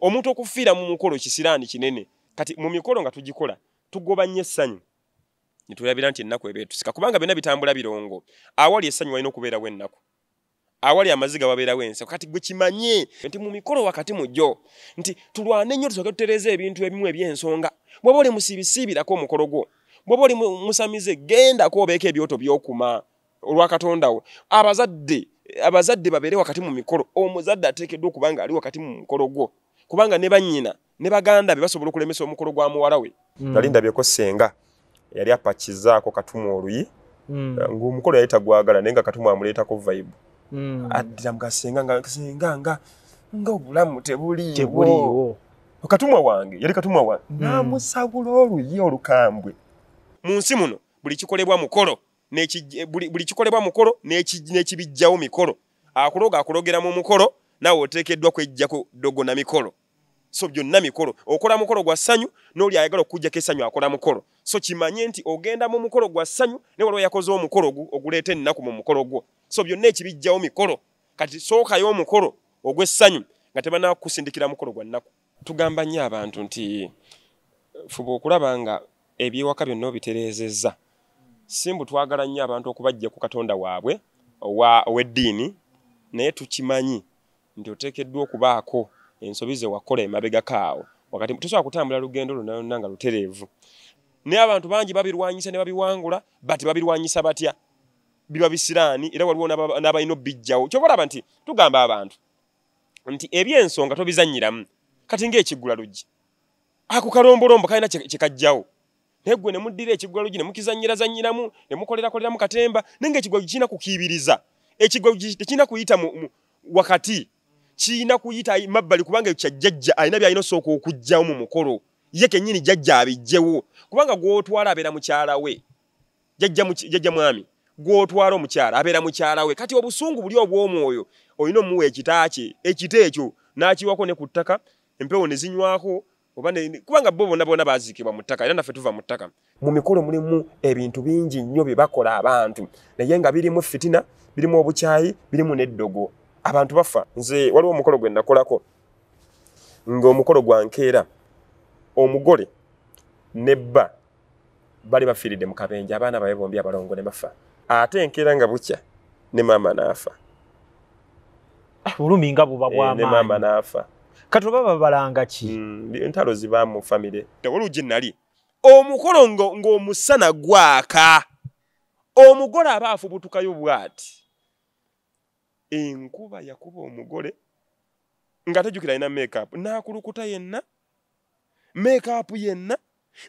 omuntu okufiira mu mukolo kisiraani kinene kati mu mikolo nga tugikola tugoba nnyo essanyu nitulabira nti ennaku eba etusika kubanga byonna bitambula birongo awali essanyu walina okubeerawo ennaku awali amaziga wabeerawo ensa kati gwe kimanye nti mu mikolo wakati mu jjo nti tulwane nnyo tusooke tutereeza ebintu ebimu ebyensonga bwoba oli musibisiibirako omukolo gwo bwoba oli musamize gendako obeeka ebyoto by'okuma olwa katonda wo abazadde abazadde babeere wakati mu mikolo omuzadde ateekeddwa okuba nga ali wakati mu mukolo gwo kubanga ne bannyina ne baganda be basobola okulemesa omukolo gwa muwalawe hmm. nali mm. ndabyeko senga yali apakizaako katumu oluyi mm. Eh, ngaomukolo yali tagwagala naye nga katumu amuleetako vibe mm. addira mugasenga senga nga nga obulamu tebuliiwo okatumwa wange yali katumwa wange mm. namusabula oluyi olukambwe mu nsi muno buli kikolebwa mukolo eh, buli kikolebwa mukolo n'ekibijjawo mikolo akuloga akulogera mu mukolo naawe oteekeddwa kwejjako ddogo na mikolo so byonna mikolo okola mukolo gwa ssanyu n'oli ayagala okujjako essanyu akola mukolo so kimanye nti ogenda mu mukolo gwa ssanyu ne waliwo yakoze omukolo oguleeta ennaku mu mukolo gwo so byonna ekibijjawo mikolo kati sookayo omukolo ogw'essanyu nga tebanakusindikira mukolo gwa nnaku tugamba nnyo abantu nti fuba okulaba nga ebyewaka byonna obitereezezza simbu twagala nnyo abantu okubajja ku katonda waabwe owa oweddiini naye tukimanyi nti oteekeddwa okubaako ensobi ze wakola emabegako awo wakati tosobola kutambula lugendo lunaona nga lutereevu naye abantu bangi babirwanyisa ne babiwangula bati babirwanyisa batya biba bisiraani era waliwo n'abalina obbijjawo kyobalaba nti tugamba abantu nti ebyensonga tobizanyiramu kati ng'ekiggula luggi akukalombolombo kalina kyekajjawo naye gwe ne muddira ekiggula luggi ne mukizanyirazanyiramu ne mukolerakoleramu katemba naye ngaekiggwa kikirina kukiibiriza ekiggwa kikirina kuyita wakati kiyina kuyita mabbali kubanga kya jjajja alina byalina osooka okugjawo mu mukolo ye kenyini jjajja abijjewo kubanga gwotwala abeera mukyala we jjajja mwami gwotwala omukyala abeera mukyala we kati obusungu buli obwomwoyo olina omuwa ekitakye ekita ekyo n'akiwako ne ku ttaka empewo ne zinywako kubanga bo bonna bonna baziikibwa mu ttaka era naffe tuva mu ttaka mu mikolo mulimu ebintu bingi nnyo bye bakola abantu naye nga birimu fitina birimu obukyayi birimu n'eddogo abantu bafa nze waliwo omukolo gwe nakolako ng'omukolo gwa nkeera omugole nebba bali bafiiridde mu kabenje abaana babe bombi abalongo ne bafa ate enkeera nga bukya ne maama n'afa ah, bulumi nga buba eh, bwamane maama n'afa kati oba babalanga ki mm, entalo zibamu famire tewali gye nali omukolo ng'omusana gwaka omugole aba afubutukayo bw'ati enkuba yakuba omugole nga tejukira alina makeup nakulukuta yenna makeup yenna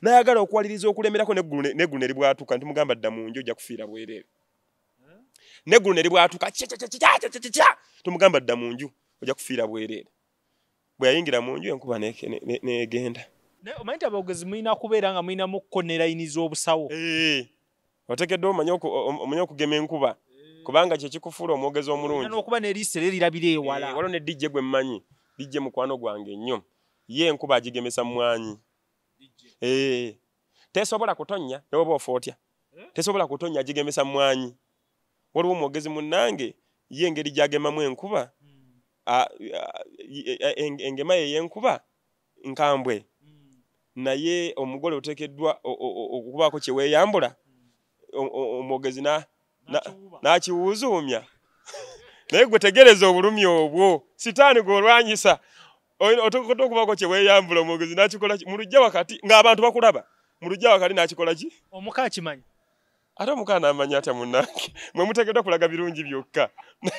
nayagala okuwaliriza okulemerako neggulu neribwatuka nti mugamba dda munju ojja kufiira bwerere neggulu neribwatuka kkkkkkya tumugamba dda munju ojja kufiira bwerere bwe yayingira munju enkuba negenda omanyi nti abawogezi mulina kubeera nga mulinamu okukonerayiniza obusawo otekeddwa omanyi okugema enkuba Eh, kubanga kye kikufuula omwogezi omulungi okuba ne liisi era erirabira eh, ewala waliwo ne dj gwe mmanyi dj mukwano gwange ennyo ye enkuba agigemesa mumwanyi ee eh, tesobola kutonya newoba ofa otya tesobola kutonya agigemesa mumwanyi waliwo omwogezi munnange ye engeri gyagemamu enkuba hmm. ah, ah, engema yeyenkuba nkambwe hmm. naye omugole otekeddwa okubaako kyeweyambula hmm. omwogezi nakiwuzuumya naye gwe tegereza obulumi obwo sitaani gwolwanyisa otokota okubako kyeweyambula omwogezi nakikola mu lujja wakati ng'abantu bakulaba mu lujja wakati nakikola ki omuka akimanyi ate omukala namanya atya munange mwe mutegedde kulaga birungi byokka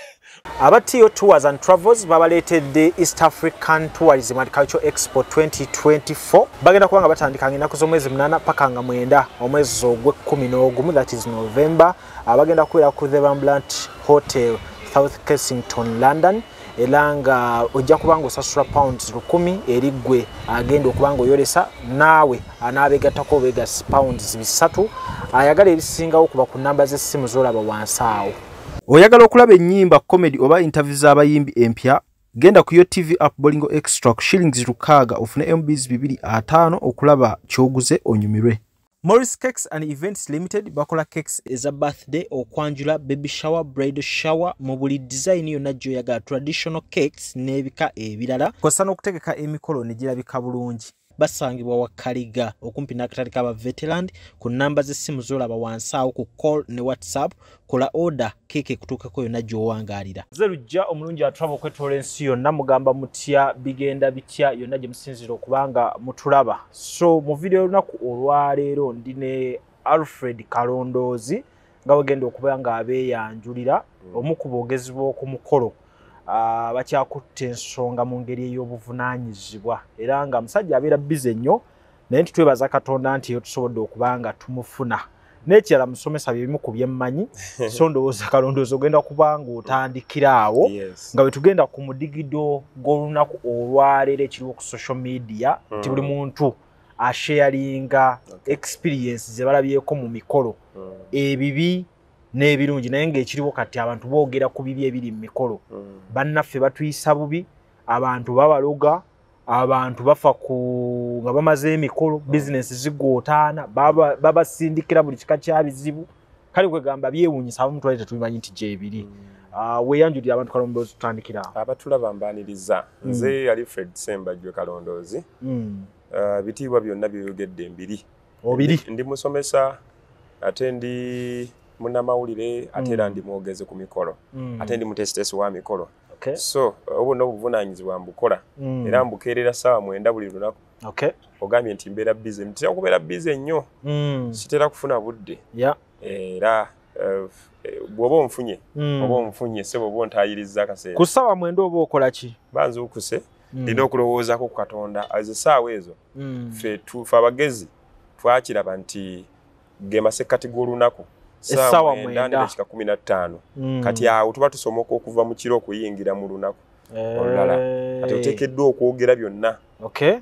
aba tio tours and travels babaleetedde east african tourism and cultural expo 2024 bagenda kuba nga batandika nga ennaku z'omwezi munana paka nga mwenda omwezi ogw'ekkumi n'ogumu that is november abagenda kubeera ku the bamblant hotel south kensington london era nga ojja kuba ngaosasula pounds lukumi eri ggwe agenda okuba ngaoyolesa naawe anaabegattako obega pounds bisatu ayagala ebisingawo kuba ku namba z'essimu z'olaba wansi awo oyagala okulaba ennyimba comedy oba intervie z'abayimbi empya genda ku yo tv app bolingo extra ku shillings lukaaga ofune mbs 2 5 okulaba kyoguze onyumirwe Morris Cakes and Events Limited bakola cakes eza birthday okwanjula baby shower, bridal shower mu buli design yonna gy'oyagala traditional cakes n'ebika ebirala kw'ossa n'okutegeka emikolo negirabika bulungi basangibwa wakaliga okumpi nakatale kabaveteland ku namba zesimu zolaba wansiawo ku call ne whatsapp kola oda keeke ekutuukako yonna gyowangalira zerujja omulungi atulaba okwetoola ensi yonna mugamba mutya bigenda bitya yonna gye musinzira okubanga mutulaba so mu vidiyo olunaku olwaleero ndi ne alfred kalondoozi nga wegenda okuba nga abeeyanjulira omu ku boogezi bw'okumukolo Ah, bakyakutta ensonga mu ngeri ey'obuvunaanyizibwa era nga musajja abeera bbiza ennyo naye nti twebaza katonda nti eyo tusobodde okuba nga tumufuna nekirala musomesa byebimu ku byemmanyi so ndowooza kalondoozi ogenda kuba ngaotandikira awo nga bwetugenda ku mudigido gw'olunaku olwaleero ekiriwo ku social media nti buli mm. muntu asheyalinga experience zebalabyeko mu mikolo mm. ebibi n'ebirungi naye ng'ekiriwo kati abantu boogera ku bibi ebiri mu mikolo mm. bannaffe batuyisa bubi abantu babaloga abantu bafa ku nga bamaze emikolo mm. bizinesi zigwotaana babasindikira buli kika kya bizibu kale kwegamba byewuunyisa abo mutwali tetubimanyi nti gyebiri mm. ah, weyanjulire abantu kalondoozi tutandikira abatulaba mbaniriza nze yali fred sembajwe kalondoozi ah, bitiibwa byonna byeyogedde mbiri obiri ndi musomesa ate ndi munnamawulire ate era mm. ndi mwogezi ku mikolo mm. ate ndi muteesiteesi wa mikolo so obu n'obuvunanyizibwa mbukola mm. era mbukeerera saawa mwenda buli lunaku ogambye nti mbeera bize ntera okubeera bize ennyo sitera kufuna budde era eh, eh, bwoba onfunye oba onfunye se bwoba ontayiriza akaseera ku ssaawa mwenda oba okolaki banzuukuse nina okulowoozaku ku katonda ezesaawa ezo fe abagezi twakiraba nti ge masekkati g'olunaku essaawa mwenda dakika kumi na ttaano mm. kati awo tuba tusomoka okuva mu kiro okuyingira mu lunaku olulala ati eh. oteekeddwa okwogera byonna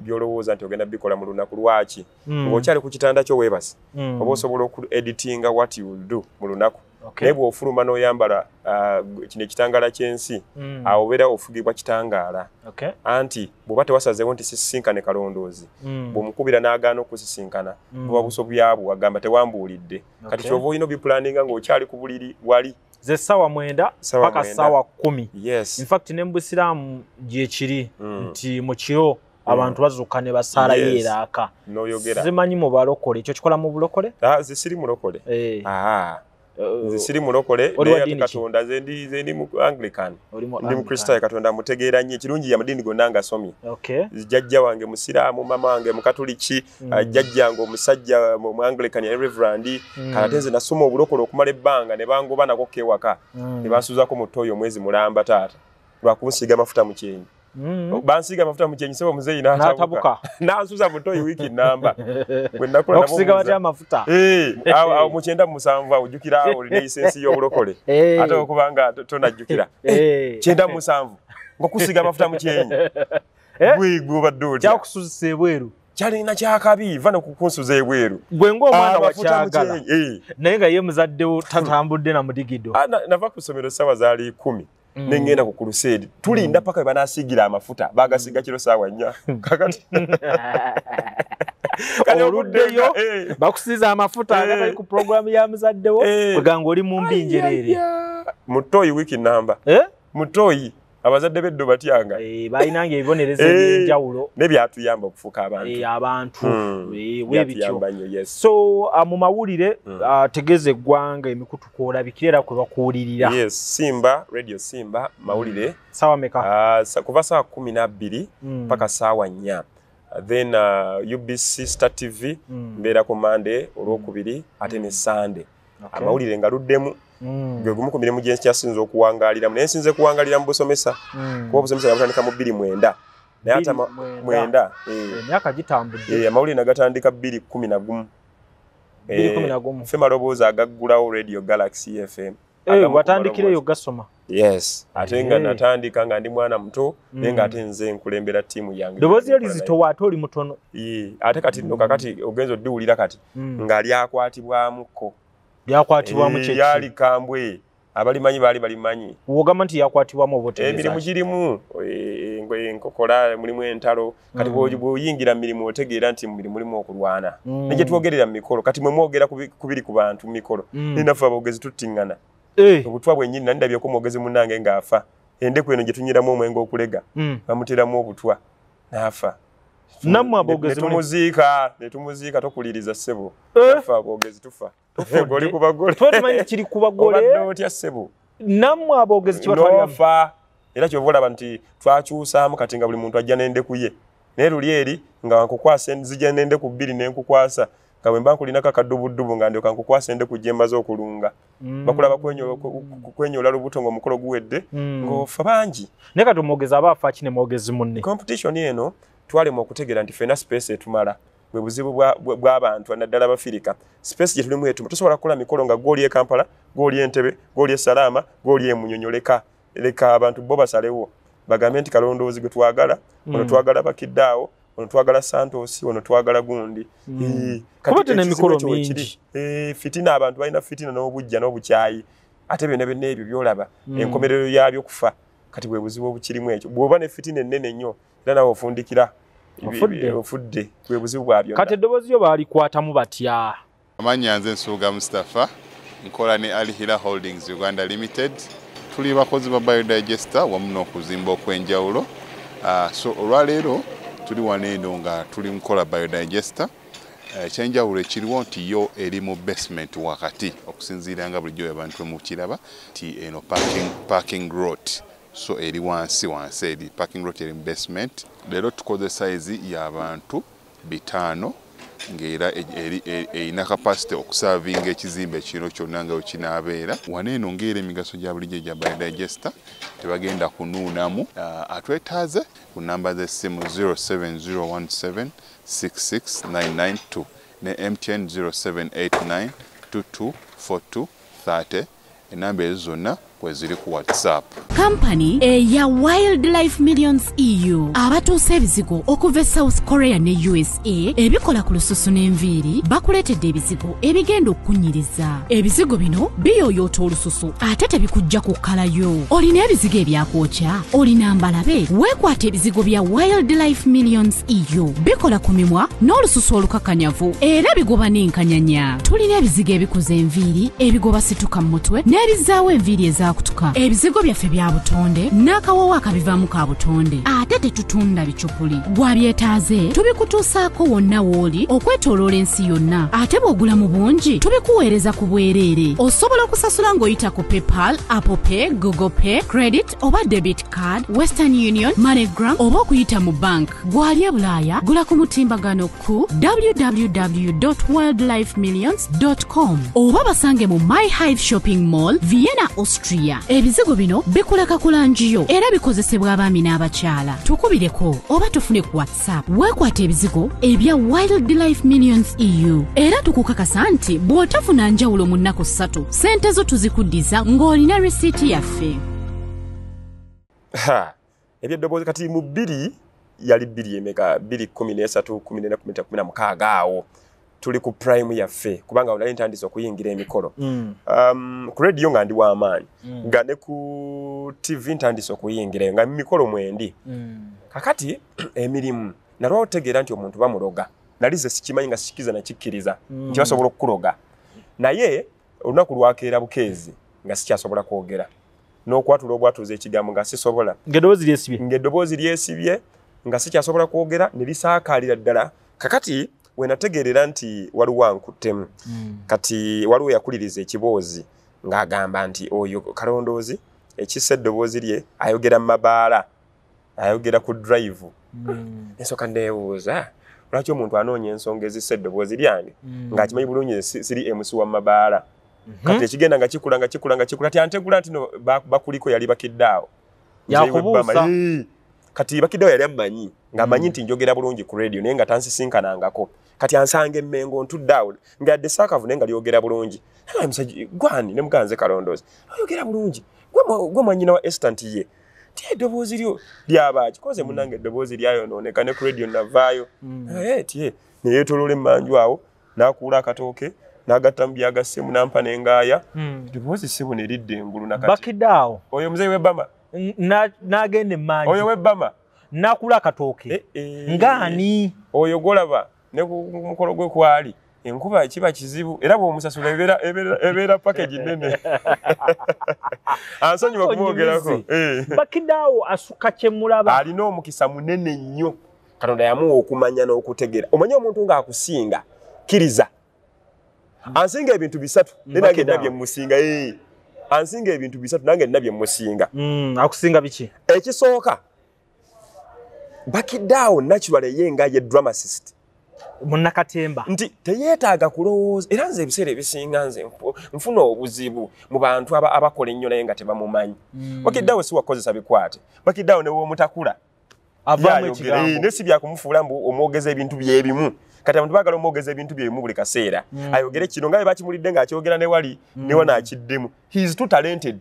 byolowooza nti ogenda bikola mu lunaku lwaki ngaokyali mm. ku kitanda kyo weebasa mm. oba osobola okueditinga what you do mu lunaku okay. naye bwofuluma noyambala uh, kino ekitangala kyensi mm. awo obeera ofugibwa kitangaala okay. anti bweba tewasazeewo nti sisinkane kalondoozi mm. bwomukubira n'agaana okusisinkana mm. buba busobyabwo agamba tewambuulidde okay. kati kyova olina obipulaninga ngaokyali ku buliri wali ze sawa mwenda paka sawa kumi yes. infact ne mubusiraamu gyekiri mm. nti mukiro abantu hmm. bazuka ne basaalayo yes. eraaka zimanyi mubalokole ekyo kikola mu bulokole ah, zisiri mulokole hey. Eh. Ah. Uh, zisiri mulokole katonda zendi zendi mu anglican ndi mukristo ya katonda mutegeera nnyo ekirungi ya madini gonna nga somye okay. jjajja wange musiraamu mama wange mukatuliki mm. uh, jjajja nga omusajja um, mu anglican ya reverand mm. kalate nze nasoma obulokole okumala ebbanga ne bangoba nako kewaka mm. ne bansuzako mu toyo omwezi mulamba taata lwakunsiiga amafuta mu kyenyi Mm. Mm-hmm. Oh, Bansiga mafuta mchenyi sewa mzee na atabuka. Na asuza mutoi wiki namba. Wenda kula na mufuta. Okusiga mafuta. Eh, au au muchenda musamba ujukira au ni sensi yo bulokole. Ata okubanga tona jukira. Eh, chenda musamba. Ngokusiga mafuta mchenyi. Eh? eh? Gwe gwe badudi. Cha kusuza sebweru. Chali na cha kabi vana kukunsuza ebweru. Gwe ngo mwana wa cha gala. Eh. Na inga ye mzadde tatambudde na mudigido. Ah, na, na vakusomero sawa zali 10. Mm. nengenda ku crusade tulinda mm. paka banasigira amafuta bagasiga kiro sawa nya kakati oluddeyo eh. bakusiza amafuta eh. agatali ku program ya muzaddewo kwegango eh. oli mumbi njerere mutoyi wiki namba mutoyi abazadde beddu batyanga eh, balinanga ebibonerezo eh, ebyenjawulo nebyatuyamba okufuka abantu eh, hmm. so ah, mu mawulire hmm. ategeza ah, eggwanga emikutu kwolabikirera kwe bakuwulirira simba radio simba mawulire hmm. ah, kuva saawa kumi nabbiri paka saawa nnya then ubc star tv mbeerako mande olwokubiri ate ne sande amawulire nga luddemu Mm. gwe gumu ku mirimu gyensi kyasinza okuwangaliramu naye nsinze kuwangalira mu busomesa mm. kuba obusomesa yabutandika mu bbiri mwenda naye ata mwenda eh. emyaka gitambudde eh, amawulire nagatandika bbiri kumi nagumu eh, ffe maloboozi agaggulawo radio galaxy fm watandikireyo gasoma yes ate nga natandika nga ndi mwana muto naye ngaate mm. nze nkulembera ttiimu yange doboozi lizitowa ate oli mutono ate kati nokakati ogenza oddiwulira kati ng'ali akwatibwamuko yakwatibwamu eh, e, yali kambwe abalimanyi baali balimanyi ogamba nti yakwatibwamu obutee emirimu eh, girimu eh, enkokola mulimu entalo kati mm. bwoyingira mirimu otegeera nti mumirimu limu okulwana mm. negye twogerera mu mikolo kati mwe mwogera kubiri ku bantu mu mikolo mm. ninaffe aboogezi tuttiŋŋana obutwa bwenyini nandabyeku omwogezi munnange ng'afa endeku eno gye tunyiramu omwenge okulega bamuteramu obutwa n'afa nammwe aboogezi netumuziika netumuziika tokuliriza ssebo naffe aboogezi tufa gole kuba gole. Twatumanya kiri kuba gole. Obadde otya sebo. Namwe abogezi kibatwalira. Nofa. Era kyovola banti twachusa mukati nga buli muntu ajja nende kuye. Neru lyeri nga wankukwasa nzija nende ku bbiri ne nkukwasa. Nga bwe mba nkulina kakadubudubu nga ndyoka nkukwasa ende kujja emmaze okulunga. Mm. Bakulaba kwenyola lubuto nga omukolo guwedde. Mm. Ng'ofa bangi. Naye kati omwogezi aba afa kine mwogezi munne. Competition eno twalemu okutegeera nti fena space etumala. bwe buzibu bw'abantu naddala abafirika sipeesi gye tulimu etuma tusobola kukola mikolo nga gwoli ekampala gwoli entebe gwoli esalaama gwoli emunyonyo leka leka abantu bo basalewo bagambe nti kalondoozi gwe twagala ono hmm. twagala bakiddeawo ono twagala santosi ono twagala gundi hmm. kati fitina abantu balina fitina n'obujja n'obukyayi ate byona byonna ebyo byolaba hmm. enkomerero yabyo kufa kati bwe buzibu obukirimu ekyo bw'oba ne fitina ennene nnyo era nawe ofundikira ofudde kwe buzibu bwabyo kati eddoboozi lyo baalikwatamu batya amannya nze nsuuga mustapha nkola ne alhila holdings uganda limited tuli bakozi ba biodigester wamu n'okuzimba okw'enjawulo ah, so olwaleero tuli waneeno nga tuli nkola biodigester ekyenjawulo eh, ekiriwo nti yo eri mu basement wakati okusinziira nga bulijjo abantu mukiraba nti eno parking, parking rot so eri wansi wansi eri parking lot eri basement leero tukoze sayizi y'abantu bitaano ng'era e, e, erina kapasite okusavinga ekizimbe kino kyonna nga wekinaabeera waneeno ngaera emigaso gya bulijjo gya bidigesta tebagenda kunuunamu ah, atwetaaze ku namba z'essimu 07017 6699 2 ne mtn 0789224230 enamba ezo zonna kweziri ku whatsapp kampani eya eh, wildlife millions eu abatuusa ebizigo okuva e south korea ne usa ebikola ku lususu n'enviiri bakuleetedde ebizigo ebigenda okukunyiriza ebizigo bino biyooyoota olususu ate tebikujja ku kkalayo olina ebizigo ebyakwokya olina mbalabe weekwata ebizigo bya wildlife millions eu bikola ku mimwa n'olususu olukakanyavu era bigoba n'enkanyanya tulina ebizigo ebikuza enviiri ebigoba situka mu mutwe n'ebizzaawo enviiri eza kutuka ebizigo byaffe bya butonde n'akawoowo akabivaamu ka butonde ate tetutunda bicupuli bwabyetaaze tubikutuusaako wonna w'oli okwetoloola ensi yonna ate bw'ogula mu bungi tubikuweereza ku bwereere osobola okusasula ng'oyita ku paypal apple pay google pay credit oba debit card western union manegram oba okuyita mu bank gwali e bulaaya gula ku mutimbagano ku www worldlife millions com oba basange mu my hive shopping mall vienna austria malaria ebizigo bino bikulaka kulanjiyo era bikozesebwa abaami n'abakyala tukubireko oba tufune ku whatsapp weekwata ebizigo ebya wildlife millions eu era tukukakasa nti bw'otafuna njawulo mu nnaku ssatu sente zo tuzikuddiza ng'olina resiiti yaffe ha ebyo eddoboozi kati mu bbiri yali bbiri emeka bbiri kumi n'esatu kumi n'ena kumi n'ena mukaaga awo tuli ku prime ya fe kubanga olali ntandiso kuyingira emikolo mm. um ku radio nga ndi wa mm. nga ne ku tv ntandiso kuyingira nga mikolo mwendi mm. kakati emirimu nalwawo tegeera nti omuntu bamuloga nalize sikimanyi nga sikiza nakikkiriza mm. nti basobola okukuloga naye olunaku lwakeera bukeezi nga sikyasobola kwogera n'okwatula obwatuuza ekigambo nga sisobola ngeddoboozi lyesibye nga sikyasobola kwogera ne lisaakaalira ddala kakati we nategeerera nti waliwo ankuttemu mm. kati waliwo yakuliriza ekiboozi ng'agamba nti oyo kalondoozi ekissa eddoboozi lye ayogera mabaala ayogera ku drive mm. nensooka ndeebuuza lwaki omuntu anoonya ensonga ezissa eddoboozi lyange mm. ng'akimanyi bulungi siri emusi wa mabaala mm -hmm. kati ekigenda nga kikula nga kikula nga kikula ti antegula nti no bakuliko yali bakidde awo kati bakiddewo yali amanyi ng'amanyi mm. nti njogera bulungi ku radio naye nga tansisinkanangako kati ansanga emmengo ntudde awo ngadde sakavu naye nga lyogera bulungi musajja gwani ne muganze kalondoozi ayogera bulungi gwe mwanyina wa esta nti ye ti eddoboozi lyo lyabaki koze munange eddoboozi lyayonooneka ne ku radio navaayo tiye mm. ne yeetoloola emmanju awo n'akuula akatooke nagatta mu byagassemu nampa nengaaya mm. eddoboozi sibu ne lidde engulu nakatibakiddeawo oyo muzeyi webama nagenda emmanoyo webama nakula akatooke eh, eh. ngaani oyo golaba ne ku mukolo gwe kwali enkuba kiba kizibu era bwomusasula ebeera pakagi nene ansonyiwa kumwogerako eh. bakidaawo asuka kyemulaba alina omukisa munene nnyo katonda yamuwa okumanya n'okutegeera omanye omuntu ngaakusinga kkiriza ansinga ebintu bisatu mm, ne nange ena byemusinga eh. ansinga ebintu bisatu nange ena byemusinga mm, akusinga biki ekisooka bakidaawo nakirwala eye nga ye dramasist munnakatemba nti teyeetaaga kulowooza era nze ebiseera ebisinga nze nfuna obuzibu mu bantu abakola ennyo naye nga tebamumanyi hmm. bakiddawo si wakozesa bikwate bakiddawo newomutakula nesi byakumufuula mbu omwogeza ebintu byebimu kati abantu baagala omwogeza ebintu byemu buli kaseera mm. ayogere kino nga bakimulidde ngaakyogera newali mm. newa nakiddemu hes too talented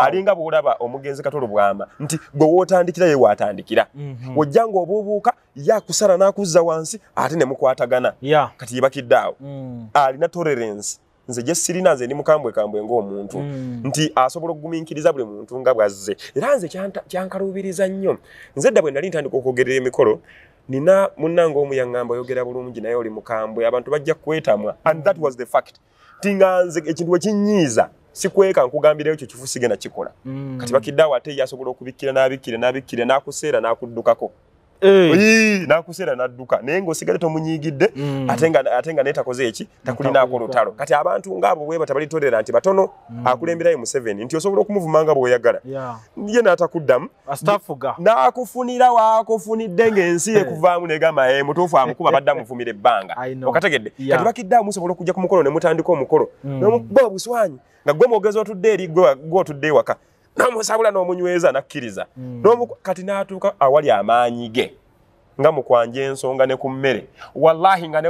alinga bwolaba omugenzi katolobwama nti gwe wootandikira ye waatandikira mm-hmm. ojja nga obaobuuka yakusala n'akuzza wansi ate nemukwatagana yeah. kati yebakidde awo mm. alina tolerance nze gyesirina nze ndi mukambwekambwe ngaomuntu mm. nti asobola okugumiinkiriza buli muntu nga bwazze era nze kyankaluubiriza nnyo nze dda bwe nali ntandika okwogerera emikolo nina munnanga omu yaŋŋamba oyogera bulungi naye oli mukambwe abantu bajja kwetamwa and that was the fact tinga nze ekintu wekinyiiza sikweka nkugambireyo ekyo kifusige nakikola mm. kati bakiddeawo ate ye asobola okubikkira n'abikkire n'abikkire n'akuseera n'akuddukako Eh. nakuseera nadduka naye ngaosigale tomunyiigidde mm. atenga netakoze eki takulinako lutalo kati abantu ngaabo webata balitondera nti batono mm. akulemberayo museveni nti osobola okumuvuma nga bweoyagala ye natakuddamu nakufunira wakufunidde ngaensi ekuvaamu eh. negamba mutuufu amukuba badde amuvumira ebbanga okategedde kati bakiddeawo musobola okujja ku mukolo nemutandika omukolo mm. gwe obuswanyi nga gwe mwogezi otudde eri gwe otudde ewaka namusabula n'omunyweza nakkiriza mm. kati n'atuuka awali amaanyi ge nga mukwanja ensonga ne ku mmere wallahi nga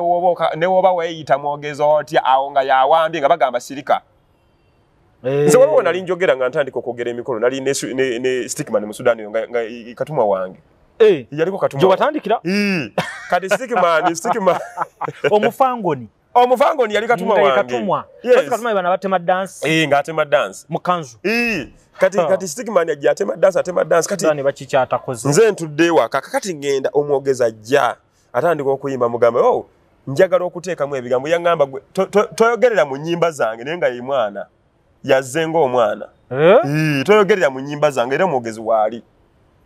newoba weeyita mwogeza otya awo nga yawambye nga bagamba sirika eh. nze waliwo nali njogera nga ntandika okwogera emikolo nali ne, ne, ne stikman mu sudan yo nga katumwa wange hey. Eh. yaliko katumwawatandikira kati stikman stikman omufangoni omufangoni yali katumwa wange katumwa yes. katumwa ibana batema dansi e, eh, nga atema dansi mukanzu e. kati kati stigman ya jatema dance atema dance kati nani bachicha atakoze nze ntudewa kakati ngenda omwogeza ja atandika okuyimba mugamba oh njagala okuteeka mwe bigambo ya ngamba toyogerera to, to, to, mu nyimba zange nenga imwana yazengo omwana eh yeah? toyogerera mu nyimba eh? zange era mwogezi wali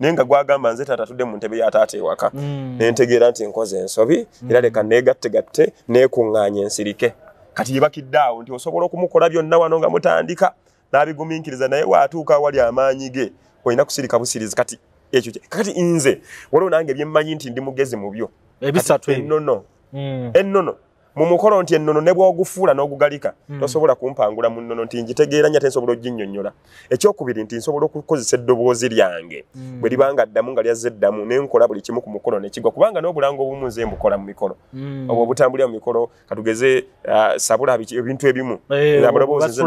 nenga gwagamba nze tata tudde mu ntebe ya tata ewaka mm. nentegeera nti nkoze ensobi mm. era leka negatte gatte nekunganya ensirike kati yebakidde awo nti osobola okumukola byonna wano nga mutandika n'abigumiikiriza naye waatuuka awali amaanyi ge olina kusirika busiriza kati ekyo kati nze waliwo nange ebyemmanyi nti ndi mugezi mu byo ennono hmm. ennono mu mukolo nti ennono ne bw'ogufuula n'ogugalika hmm. tosobola kumpangula mu nnono nti njitegeera nnyo ate nsobola oginnyonnyola ekyokubiri nti nsobola okukozesa eddoboozi lyange hmm. bwe liba nga ddamu nga lyazza eddamu ne nkola buli kimu ku mukolo ne kigwa kubanga n'obulango obumu nze mbukola mu mikolo hmm. obwo obutambulira mu mikolo katugeze uh, sabula ebintu ebimu eh, eh, amaloboozi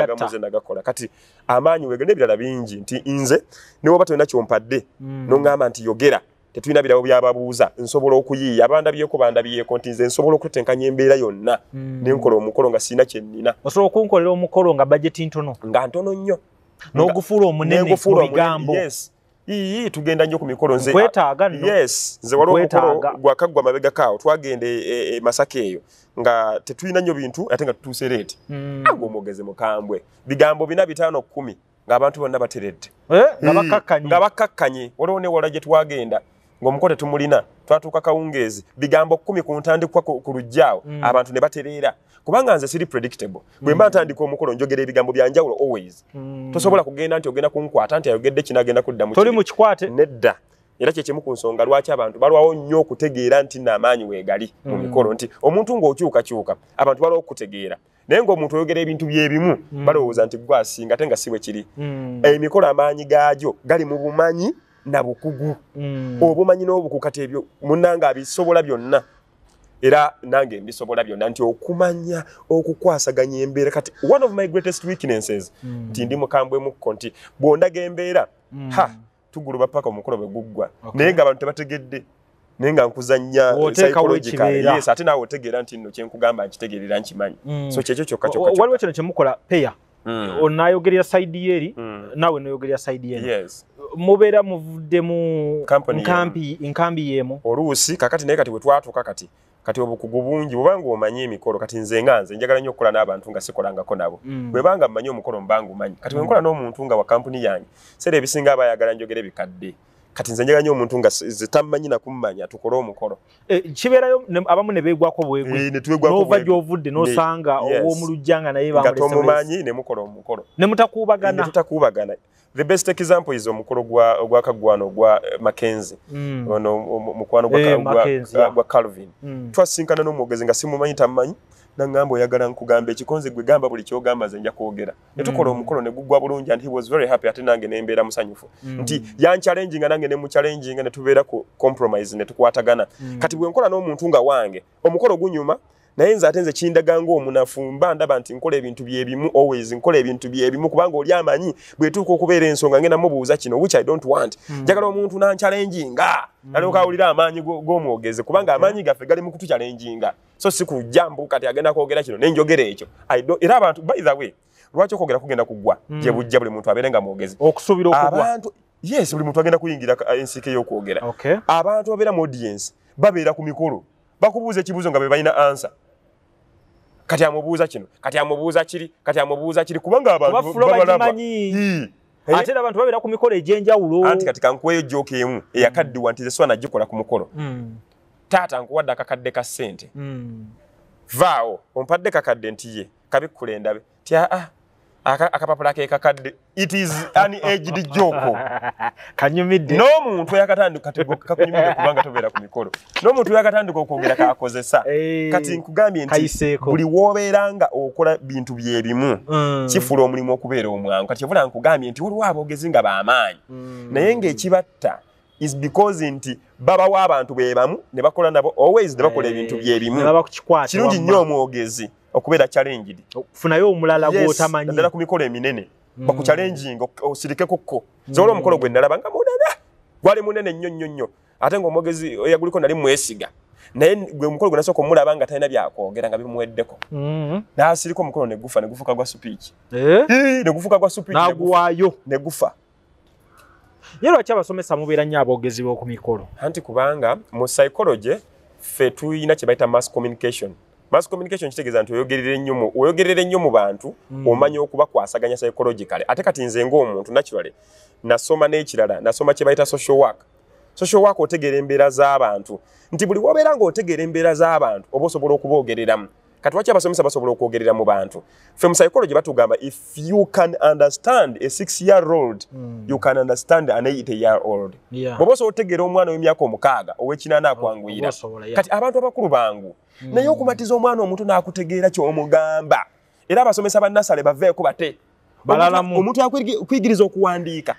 agamu nze nagakola kati amaanyi wege n'ebirala bingi nti nze newoba tolina kyompadde n'oŋŋamba nti yogera tetuina birabo byababuuza nsobola okuyiiya abanda byeko banda byeko nti nze nsobola okwetenkanya embeera yonna mm. nenkola omukolo nga sirina kyenina osobola okunkolera omukolo nga bajeti ntono nga ntono nnyo n'ogufuula omunene mu yes ii tugenda nnyo ku mikolo nzekwetaaga no. yes nze waliwgwakaggwa mabega kaawo twagenda e, e, e, masaka eyo nga tetulina nnyo bintu ate nga tutuusere eti mm. agwo omwogezi mukambwe bigambo bina bitaano kumi ngaabantu bonna bateredde eh? nga hmm. bakkakkanye waliwo newala gye twagenda ngomuko tetumulina twatuuka kawungeezi bigambo kumi ku ntandikwa ku lujjaawo mm. abantu ne batereera kubanga nze siri predictable bwe mba mm. ntandika omukolo njogera ebigambo byanjawulo always mm. tosobola kugenda nti ogenda kunkwata nti ayogedde kino agenda kuddamunedda era kyekimu ku nsonga lwaki abantu balwawo nnyo okutegeera nti naamaanyi weegali mm. mu mikolo nti omuntu ng'okyukakyuka abantu balwawo okutegeera naye ngaomuntu oyogera ebintu byebimu mm. balowooza nti gwasinga ate nga siwe kiri mm. emikolo amaanyi gaagyo gali mu bumanyi na bukugu mm. obumanyi n'obukugu kati ebyo munanga abisobola byonna era nange mbisobola byonna nti okumanya okukwasaganya embeera kati one of my greatest weaknesses mm. nti ndi mukambwe mukko nti bwondaga embeera mm. ha tuguluba paka omukolo bwe guggwa okay. naye nga abantu tebategedde naye nga nkuzanyaysyes ate naawe otegeera nti nno kyenkugamba nkitegeerera nkimanyi mm. so kyekyo kyokkwaliwo kino kyemukola peya mm. onaayogerera saidi yeeri mm. naawe noyogerera saidi yeeri yes. mubera muvudde mu nkambi nkambi yemu oluusi kakati naye kati bwetwatu kakati kati obukugu bungi bwobanga omanyi emikolo kati nze nganze njagala nnyo okukola n'abantu nga sikolangako nabo mm. bwebanga mmanyi omukolo mubanga omanyi kati wenkola n'omuntu nga wa kampuni yange seera ebisinga abayagala njogera ebikadde kati nzenjaga nyo omuntu nga zitamanyi na kummanya tukolo omukolo e kiberayo abamu ne begwa ko bwegwe e, eh, ne tuwegwa ko bwegwe ovudde no sanga owo yes. mulujanga na iba ngato mumanyi ne mukolo omukolo ne mutakubagana eh, ne tutakubagana the best example is omukolo gwa gwa kagwano gwa eh, Mackenzie mm. ono mukwano gwa e, gwa, gwa, gwa Calvin mm. twasinkana no mwogezi nga simumanyi tamanyi nagamba oyagala nkugamba ekikonze gwe gamba buli kyogamba nze nja kwogera netukola mm. omukolo ne gugwa bulungi and he was very happy ate nange nembeera musanyufu mm. nti yanchalenjinga nange nemuchalenjinga netubeera ku compromise netukwatagana mm. kati bwe nkola n'omuntu nga wange omukolo gunyuma naye nze ate nze kindaga ng'omunafu mba ndaba nti nkola ebintu byebimu always nkola ebintu byebimu kubanga oli amanyi bwetuuka okubeera ensonga ngenda mubuuza kino which i don't want hmm. njagala omuntu nankyalenginga hmm. naleka awulira amaanyi g'omwogeze kubanga amaanyi gaffe gali mu kutukyalenginga so si kujjambuka ti agenda kwogera kino nenjogera ekyo era abantu by the way lwaki okwogera kugenda kugwa hmm. gye bujja buli muntu abeere nga mwogezi okusuubiraokugwaabantu yes buli muntu agenda kuyingira ensiika ey'okwogera abantu babeera mu audience babeera ku mikolo bakubuuza ekibuuzo nga be balina ansa kati amubuuza kino kati amubuuza kiri kati amubuuza kiri kubanga abantubafulobagimanyi Hey. ate abantu babeera ku mikolo egyenjawulo anti katika nkuweyo joka emu eyakaddiwa nti zesuwa nagikola ku mukolo mm. taata nkuwadde akakadde ka ssente mm. vaawo ompadde kakadde nti ye kabikkula endabe ti aa ah, akapapula ke kakadde it is an aged joke kanyumide no muntu yakatandu kati kakunyumide kubanga tobera ku mikolo no muntu yakatandu kokongera ka kozesa kati nkugambye nti buli woberanga okola bintu byebimu mm. kifula omulimu okubeera omwangu kati yavula nkugambye nti waliwo aboogezi nga baamaanyi mm. naye ngaekibatta is because nti babawo abantu bebamu ne bakola nabo always ne bakola ebintu byebimu kirungi nnyo omwogezi okubeera challenged oh, funayo omulala gwotamanyi dala ku mikolo eminene baku mm. challenging osirikeko ko zolo mm. omukolo gwe ndalaba nga munene gwali munene nnyo nnyo nnyo ate ngaomwogezi yaguliko nali mwesiga naye gwe omukolo gwe nasooka omulaba nga talina byakwogera nga bimuweddeko mm. nasiriko omukolo negufa negufuka gwa supiiki eh? negufuka gwa supiinaguwaayo negufa ye lwaki abasomesa mubeera nnyo aboogezi bwoku mikolo anti kubanga mu psycology ffe tulina kye baita mass communication mass communication kitegeeza nti oyogerera ennyo mu bantu mm. omanya okubakwasaganya psychologically ate kati nze ng'omuntu naturally nasoma n'ekirala nasoma kye bayita social work social work otegeera embeera z'abantu nti buli wobeera ng'otegeera embeera z'abantu oba osobola okuboogereramu katwachi abasomesa basobola okwogerera mu bantu fe psychology batugamba if you can understand a 6 year old mm. you can understand an 8 year old yeah. bobo so otegera omwana we myaka omukaga owe kinana akwanguira oh, yeah. kati abantu abakulu bangu mm. naye okumatiza omwana omuntu nakutegera kyo omugamba era abasomesa banasale baveeko bate balala omuntu akwigiriza okuwandika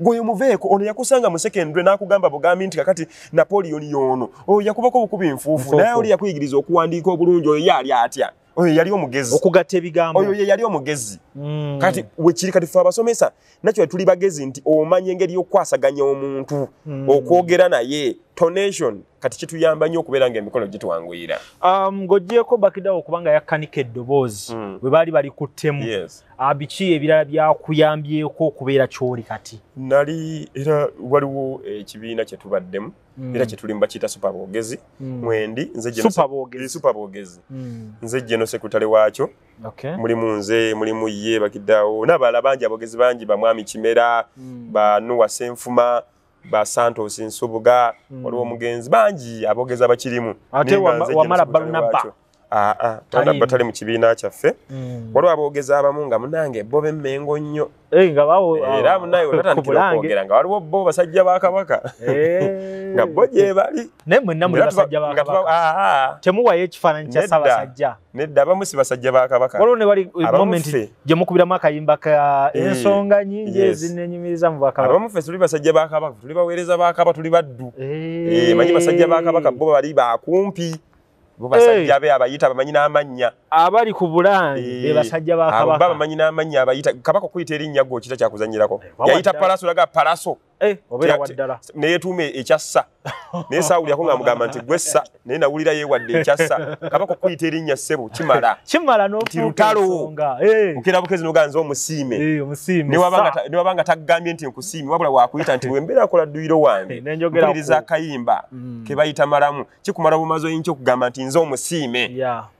gwoyo muveeko ono yakusanga musekendre n'akugamba bugambi nti kakati napoleon yono oyo yakubako bukubi nfuufu naye oli yakuyigiriza okuwandiika obulungi oyo yaali atya oyo yali omugezi okugatta ebigambo oyo ye yali omugezi hmm. kati wekiri kati fe abasomesa nakyo tuli bagezi nti omanya engeri y'okukwasaganya omuntu hmm. okwogera naye tonation kati kituyamba nnyo okubeera ngaemikolo gituwanguyira um, ng'ogyeko bakiddawo okubanga yakkanika eddoboozi mm. bwe baali bali kuttemu yes. Ah, biki ebirala byakuyambyeko okubeera kyoli kati nali era waliwo eh, ekibiina eh, kyetubaddemu mm. era kyetulimu bakiyita supa boogezi mm. mwendi nzesupa boogezi mm. nze geno hmm. sekrutale waakyo okay. mulimu nze mulimu ye bakiddawo n'abalala bangi aboogezi bangi bamwami kimera mm. banuwa senfuma ba Santos nsubuga mm. waliwo mugenzi bangi abogeza bakirimu ate wamala wa, wa balunabba aa tanda batali mu kibiina kyaffe mm. waliwo aboogezi abamu eh, nga munange bo bemmengo nnyo era hey, uh, munaye olatandikira okwogera nga waliwo bo basajja ba kabaka eh. nga bo gyebali naye mwenna muli basajja ba kabaka ah, ah. temuwayo ekifaananyi kya ssabasajja nedda abamu si basajja ba kabaka waliwo ne bali eh, moment gye mukubiramu akayimba ka ensonga nyingi ezinenyumiriza mu bwakabaka abamu ffe tuli basajja ba kabaka tuli baweereza ba kabaka tuli baddu manyi basajja ba kabaka bo bali bakumpi hey. hey, bubasajja be abayita bamanyina amannya abali ku bulandi be basajja ba kabaka abamanyina amannya abayita kabako kuyita erinnya gwo kita kya kuzanyirako yayita palaso laga palaso Eh, neyetuuma ekyassa naye sawuli yakunga mugamba nti gwessa naye nawulira yewadde ekyassa kabaka okuyita erinnya ssebo kimalati lutalo okera eh. bukezi nganza omusiime eh, newaba nga taggambye nti nkusiime wabula wakuyita nti wembeera akola dduyiro wangeiriza akayimba mm. kebayita malamu kikumala bumazi oyinki okugamba nti nze omusiime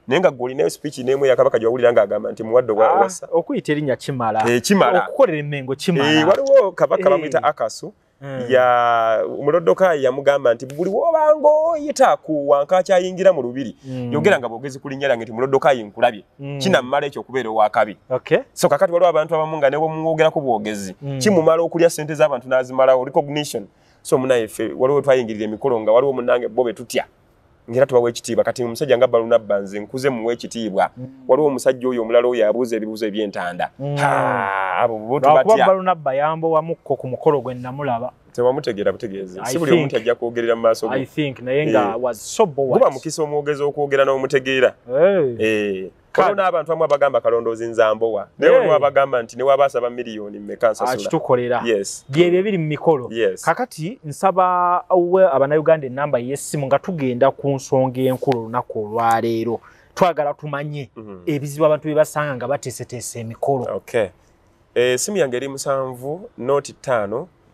nenga gulina speech nemu yakabaka jawulira nga agamba nti muwaddo wa wasa ah, okuyitira nya chimala e eh, chimala okukolera mengo chimala e eh, waliwo kabaka e. Eh. bamwita akasu Mm. ya mulodoka yamugamba nti buli wobango yita ku wanka kyayingira mu lubiri mm. yogera nga bogezi kulinnyala nti mulodoka yinkulabye mm. kinammala ekyo okubeera owakabi okay. so kakati waliwo abantu abamu nga newomuwogerako bwogezi mm. kimumala okulya sente z'abantu n'azimalawo recognition so munaye waliwo twayingirira emikolo nga waliwo munange bobe tutya ngira tuba wekitiibwa kati omusajja nga balunabba nze nkuze muwe ekitiibwa mm. waliwo omusajja oyo omulala oyo abuuza ebibuuzo ebyentanda mm. ha abo bbalunabba yambowamukko ku mukolo gwe namulaba tewamutegeera butegeezi si buli omuntu ajja kwogerera mu maaso eh, guba mukisa omwogezi okwogera n'omutegeera kalo eh. eh, n'abantu amu abagamba kalondoozi nzambowa naye olwo abagamba nti newaba asaba miliyoni mmeka nsasulakitukolera byebyo ebiri mu mikolo kakati nsaba abannayuganda enamba yesimu nga tugenda ku nsonga enkulu olunaku olwaleero twagala tumanye mhm. ebizibu abantu bye basanga nga bateeseteese emikolo essimu yange eri musanvu noti ttaano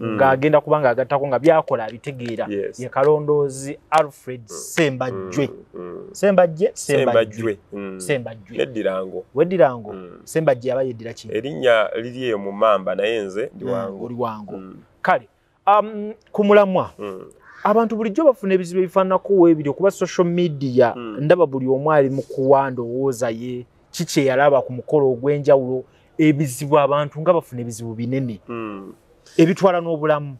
Mm. ngagenda mm. kuba ngaagattako nga byakola abitegeera yes. ye kalondoozi alfred mm. sembajwe mm. mm. sembajje sembajwe sembajwe neddirango mm. weddirango mm. sembajje yaba yeddira kino erinnya liri eyo mu mamba naye nze ndi wangu oli mm. wangu mm. kale um, ku mulamwa mm. abantu bulijjo bafuna ebizibu ebifaananakuwa ebiri okuba social media mm. ndaba buli omu ali mu kuwa ndowooza ye kikyeyalaba ku mukolo ogw'enjawulo ebizibu abantu nga bafuna ebizibu binene mm. ebitwala n'obulamu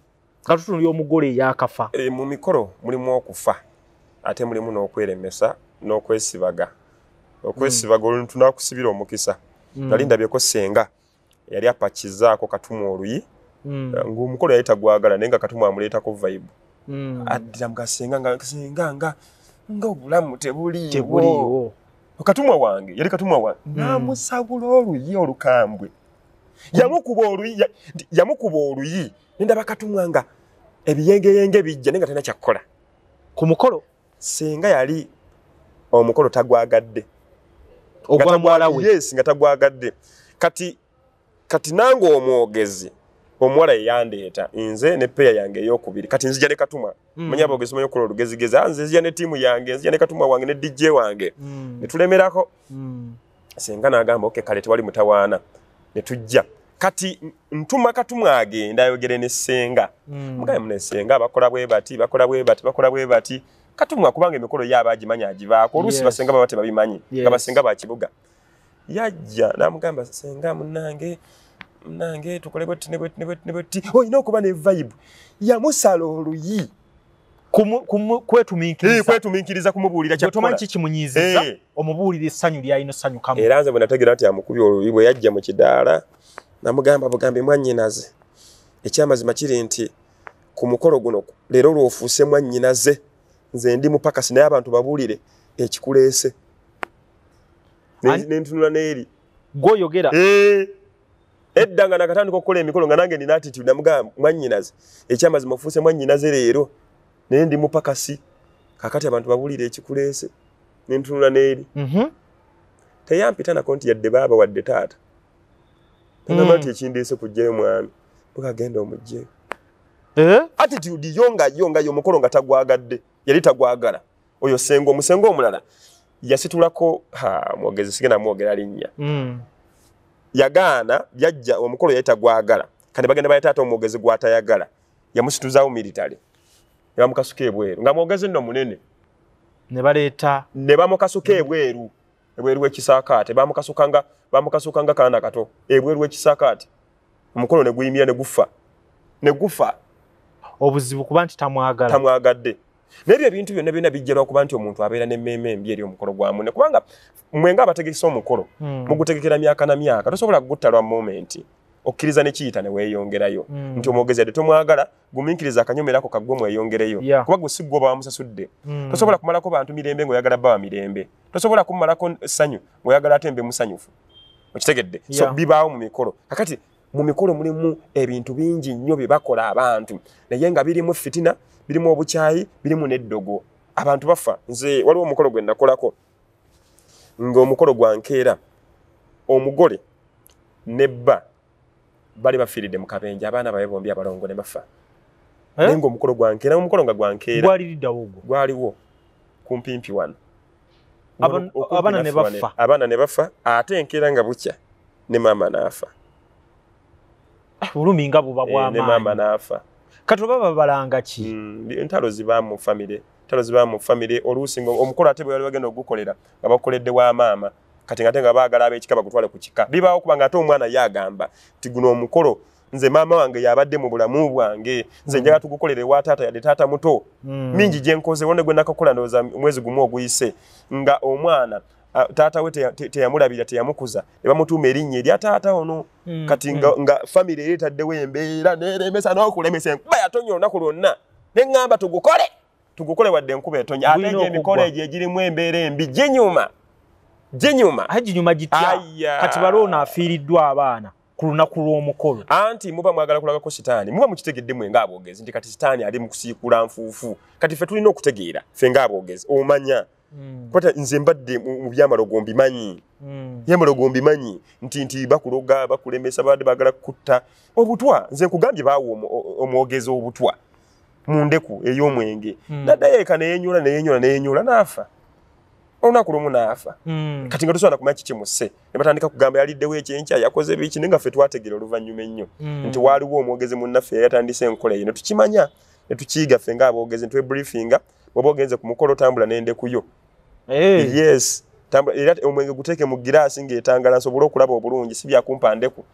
nga tutunuulira omugole eyakafa eh, mu mikolo mulimu okufa ate mulimu n'okweremesa n'okwesibaga okwesibaga olunitunakusibira omukisa mm. nali ndabyeko senga yali apakizaako katumu oluyi mm. eh, ngaomukolo yali tagwagala naye nga katumu amuleetako vaibu mm. adiramugasenganga nga obulamu tebuliiwo okatumwa wange yali katumwa wange namusabula oluyi olukambwe yamukuba oluyi nendaba katumwanga ebiyengeyenge bijja naye nga talina kyakukola ku mukolo singa yali omukolo tagwagadde ogwamuwalawes nga tagwagadde kati kati nange omwogezi omuwala yeyandeeta nze ne peya yange eyokubiri kati nzija ne katuma hmm. manye abogezi manye okola olugezigezi ah, nze nzija ne tiimu yange nzija ne katuma wange ne dj wange hmm. netulemerako hmm. singa nagamba oke kale tewali mutawaana ne tujja kati ntuma katumwa agenda ayogere ne senga mugaye mm. mune senga bakola bwe bati bakola bwe bati bakola bwe bati katumwa kubanga emikolo yaba ajimanya ajivako olusi yes. basenga babate babimanyi yes. abasenga bakibuga yajja namugamba senga munange munange tukole bwe tine bwe tine bwe tine bwe ti oh, ino kuba ne vibe ya musalo oluyi kwetuminkiriza kumubuulira kyatomanyi kiki munyiizizza omubuulira essanyu lyalina osanyukamu era nze bwe nategera nti amukubi olubi bwe yajja mu kidaala namugamba bugambe mwannyinaze ekyamazima kiri nti ku mukolo guno leero lwofuuse mwannyinaze nze ndi mupakasi naye abantu babuulire ekikuleese nentunula neeri gweoyogera edda nga nakatandika okukola emikolo nga nange ninaatitude namugamba mwannyinaze ekyamazima ofuuse mwannyinaze leero naye ndi mupakasi kakati abantu babuulira ekikuleese ne ntunula n'eri mhm. teyampitanako nti yadde baaba wadde taata tagamba mm. nti ekindiise kujjayo mwami mukagenda omugje eh? attitude yo ngayo ngayo omukolo nga tagwagadde yali tagwagala oyo senga omusenga omulala yasitulako mwogezi sigena mwogera linnya mm. yagaana byajja omukolo yali tagwagala kandi bagenda baye taata omwogezi gwatayagala yamusituzaawo military ne bamukasuka ebweru nga mwogeze nno munene ne baleeta ne bamukasuka ebweru ebweru w'ekisaakaate bamukasukanga bamukasukanga kaana kato ebweru w'ekisaakaate omukono ne guyimira ne gufa ne gufa obuzibu kuba nti tamwagala tamwagadde nebyo ebintu byonna byonna bijjala okuba nti omuntu abeera nemmeema embi eri omukolo gwa munne kubanga mwenga abategekesa omukolo hmm. mugutegekera myaka na myaka tosobola kuguttalwa mumenti okkiriza ne kiyita ne weeyongerayo mm. nti omwogezi yadde tomwagala guminkiriza akanyomerako kagwe mweyongereyo yeah. kuba gwe siggwa oba wamusasudde mm. tosobola kumalako bantu mirembe ng'oyagala bawa mirembe tosobola kumumalako ssanyu ng'oyagala ate mbe musanyufu okitegedde yeah. so bibaawo mu mikolo kakati mu mikolo mulimu ebintu bingi nnyo bye bakola abantu naye nga birimu fitina birimu obukyayi birimu n'eddogo abantu bafa nze waliwo omukolo gwe nnakolako ng'omukolo gwa nkeera omugole ne bba bali bafiride mukabenja abana baye bombi abalongo ne bafa eh? ningo mukoro gwanke na mukoro gwankera gwali lidawogo gwali wo kumpimpi wano Aban, abana ne bafa abana ne bafa atenkera ah, nga bucya eh, ne mama nafa Urumi ngabu babwa e, ne mama nafa Katu baba balanga ki mm, ntalo ziba mu family ntalo ziba mu family olusi ngo omukoro atebwe yali wagenda ogukolera abakoledde wa mama kati ngate nga baagala ab'ekika bakutwale ku kika bibaawo kuba ngaate omwana ye agamba nti guno omukolo nze maama wange yabadde mu bulamu bwange nze njagala mm. tugukolere wa taata yadde taata muto mm. mingi gye nkoze wonde gwe nakakola ndowooza omwezi gumu oguyise nga omwana taata we teyamulabira teyamukuza ne bamutuuma erinnya erya taata ono mm, kati nga famiry eri etaddewo embeera neremesa n'okulemesa enkuba yatonya olunaku lwonna ne ŋŋamba tugukole tugukole wadde enkuba etonya ate nga emikolo egyo egirimu embeera embi genyuma jenyuma hajinyuma gitya kati balona afiridwa abana kuluna kuluwo mukolo anti muba mwagala kulaga ko shitani muba mukitegedde mwe ngabogeze ndi kati shitani ali mukusikula mfufu kati fetuli no kutegera fengabogeze omanya mm. kwata nze mbadde mu byamalogombi manyi mm. yamalogombi manyi nti nti bakuloga bakulemesa bade bagala kutta obutwa nze kugambye bawo omwogeze obutwa mundeku eyo mwenge mm. nadaye kana yenyula neyenyula neyenyula nafa na olunaku lumu n'afa mm. kati nga tusoba nakumanya kikimuse ne batandika kugamba yaliddewo ekyenkya yakoze biki naye nga ffe twategera oluvannyuma ennyo mm. nti waaliwo omwogezi munnaffe yeyatandise enkola eyo ne tukimanya ne tukiyiga ffe ngaabogezi netwebriefinga oba ogenze ku mukolo otambula nendekuyo hey. Eh. yes era omwenge guteeke mu giraasi ng'etangala nsobole okulaba obulungi si byakumpa ndeku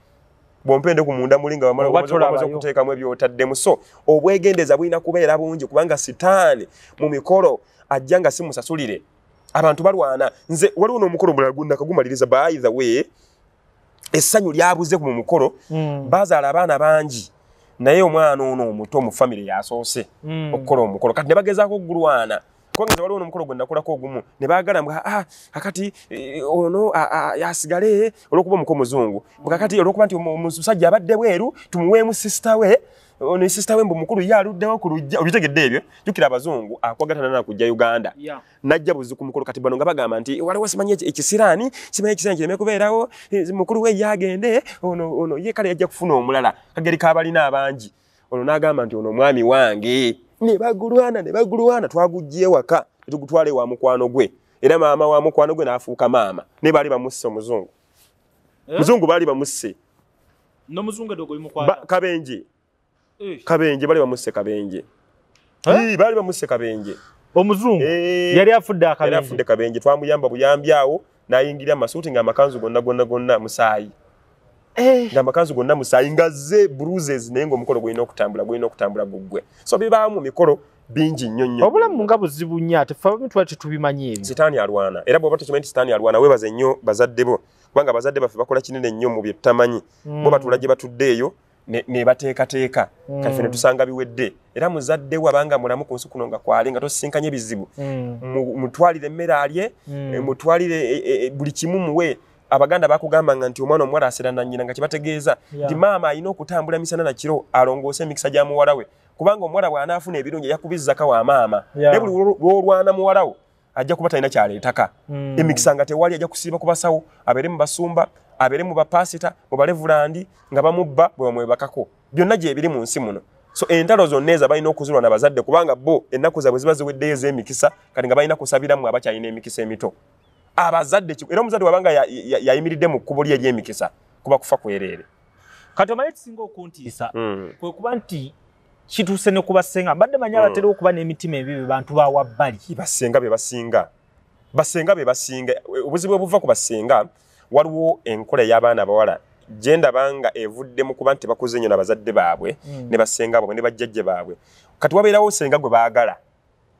bwompendeku munda muli nga wamaaamaze okuteekamu ebyotaddemu so obwegendeza bulina kubeera bungi kubanga sitaani mu mikolo ajja nga simusasulire abantu balwana nze waliwo n'omukolo mulala gunakagumaliriza by the way essanyu lyabuze mu mukolo mm. bazaala abaana bangi naye omwana ono omuto omufamiry yasoose mm. okukola omukolo kati nebagezaako okugulwana kubanga waliwo n'omukolo gwe nakolako ogumu nebagala mbwa ah, kakati eh, ono ah, ah, yasigale olwokuba omuko muzungu mbwakati olwokuba nti musajja abadde bweru tumuweemu sisita we ono sister wembo mukuru ya aluddewo ku lujja olutegedde ebyo jukira abazungu akwagatana na kujja uganda yeah. najja buzi ku mukulu kati bano nga bagamba nti waliwo simanyi ekisirani simanyi ekisirani kireme kubeerawo mukulu we yagende ono ono ye kale yajja kufuna omulala kagere kabalina abangi ono n'agamba nti ono mwami wange ne bagulwana ne bagulwana twaguggye waka tugutwale wa mukwano gwe era maama wa mukwano gwe n'afuuka maama ne baali bamusse omuzungu eh? muzungu baali bamusse nomuzungu edogo yimukwana kabenje kabenje bali bamusse kabenje bali bamusse kabenje omuzungu yali afudde akabenje yali afudde kabenje twamuyamba buyambi awo nayingirira amasuuti ng'amakanzu gonna gonna gonna musaayi eh. ng'amakanzu gonna musaayi ngazze bruses naye ng'omukolo gwolina okutambula gwolina okutambula guggwe so bibaamu mikolo bingi nnyo nnyo obulamu nga buzibu nnyo ate ffeabamitwali tetubimanyi ebyo sitaani alwana era bwoba tekimanyi sitaani alwana weebaze nnyo bazadde bo kubanga bazadde baffe bakola kinene nnyo mu bye ttamanyi bo hmm. batula gye batudde eyo nebateekateeka mm. kaife netusanga biwedde era muzadde wabanga mulamu ku nsi kuno nga kwali nga tosinkanye ebizibu mm. mutwalire emmere alye mm. e, mutwalire e, e, e, buli kimu muwe abaganda bakugambanga nti omwana omuwala asera nanyina nga kibategeeza nti yeah. maama alina okutambula misana nakiro alongoose emikisa gya muwalawe kubanga omuwala wanaafuna ebirungi yakubizzaka wa maama yeah. naye buli lwolwana muwalawo ajja kuba talina kyaleetaka mm. emikisa nga tewali ajja kusiiba ku basawo abeere mu basumba abere mu bapasita mu balevulandi nga bamubba bwe bamwebakako byonna gye biri mu nsi muno so entalo zonna ezo balina okuzirwa nabazadde kubanga bo ennaku zaabwe ziba ziweddeyo ez'emikisa kati nga balina kusabiramu abakyalina emikisa emito abazadde era omuzadde wabanga yayimiridde mu kkubo lye ery'emikisa kuba kufa kwereere kati omanye kisinga okuntiisa hmm. kwe kuba nti kituuse ne kubasenga badde manyi hmm. abatera okuba n'emitima ebyo be bantu bawabbali basenga be basinga basenga be basinga obuzibu obuva ku basenga waliwo enkola y'abaana abawala gye ndabanga evuddemu kuba nti bakuze nnyo nabazadde baabwe mm. ne basenga bwabwe ne bajjajja baabwe kati wabeerawo senga gwe baagala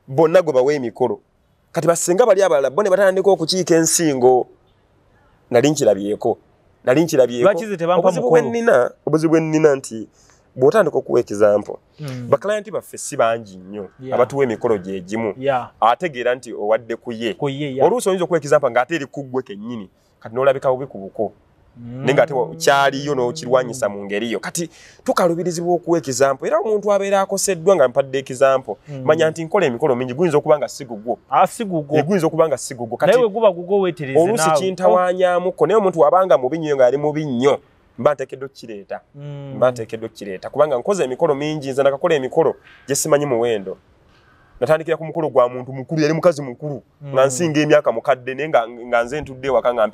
bonna gwe bawa emikolo kati basenga bali abalala bo ne batandika okukiika ensingo nali nkirabyeko nali nkirabyekobuzibwenina obuzibu ennina nti bwotandika okuwa ekisample mm. baclient baffe si bangi nnyo abatuwa emikolo gyegimu ategeera nti owadde kuye oluusi oyinza okuwa ekisample ngaate eri kuggwe kennyini kati n'olabika bubi ku buko mm. naye ngaate kyaliyo n'okirwanyisa mu ngeri yo kati tukalubirizibwa okuwa ekizampo era omuntu abeera akoseddwa nga mpadde ekizampo mm. manya nti nkola emikolo mingi guyinza okuba nga sigugwo guyinza okuba nga sigugwoolusi kintawanyamuko naye omuntu wabanga mubi nnyo nga yali mubi nnyo mba ntekeddwa okukireeta mm. mba mm. ntekeddwa okukireeta kubanga nkoze emikolo mingi nze nakakola emikolo gye simanyi muwendo natandikira ku mukulu gwa muntu mukulu yali mukazi mukulu mm. nga nsinga emyaka mukadde naye nga nze ntudde ewaka nga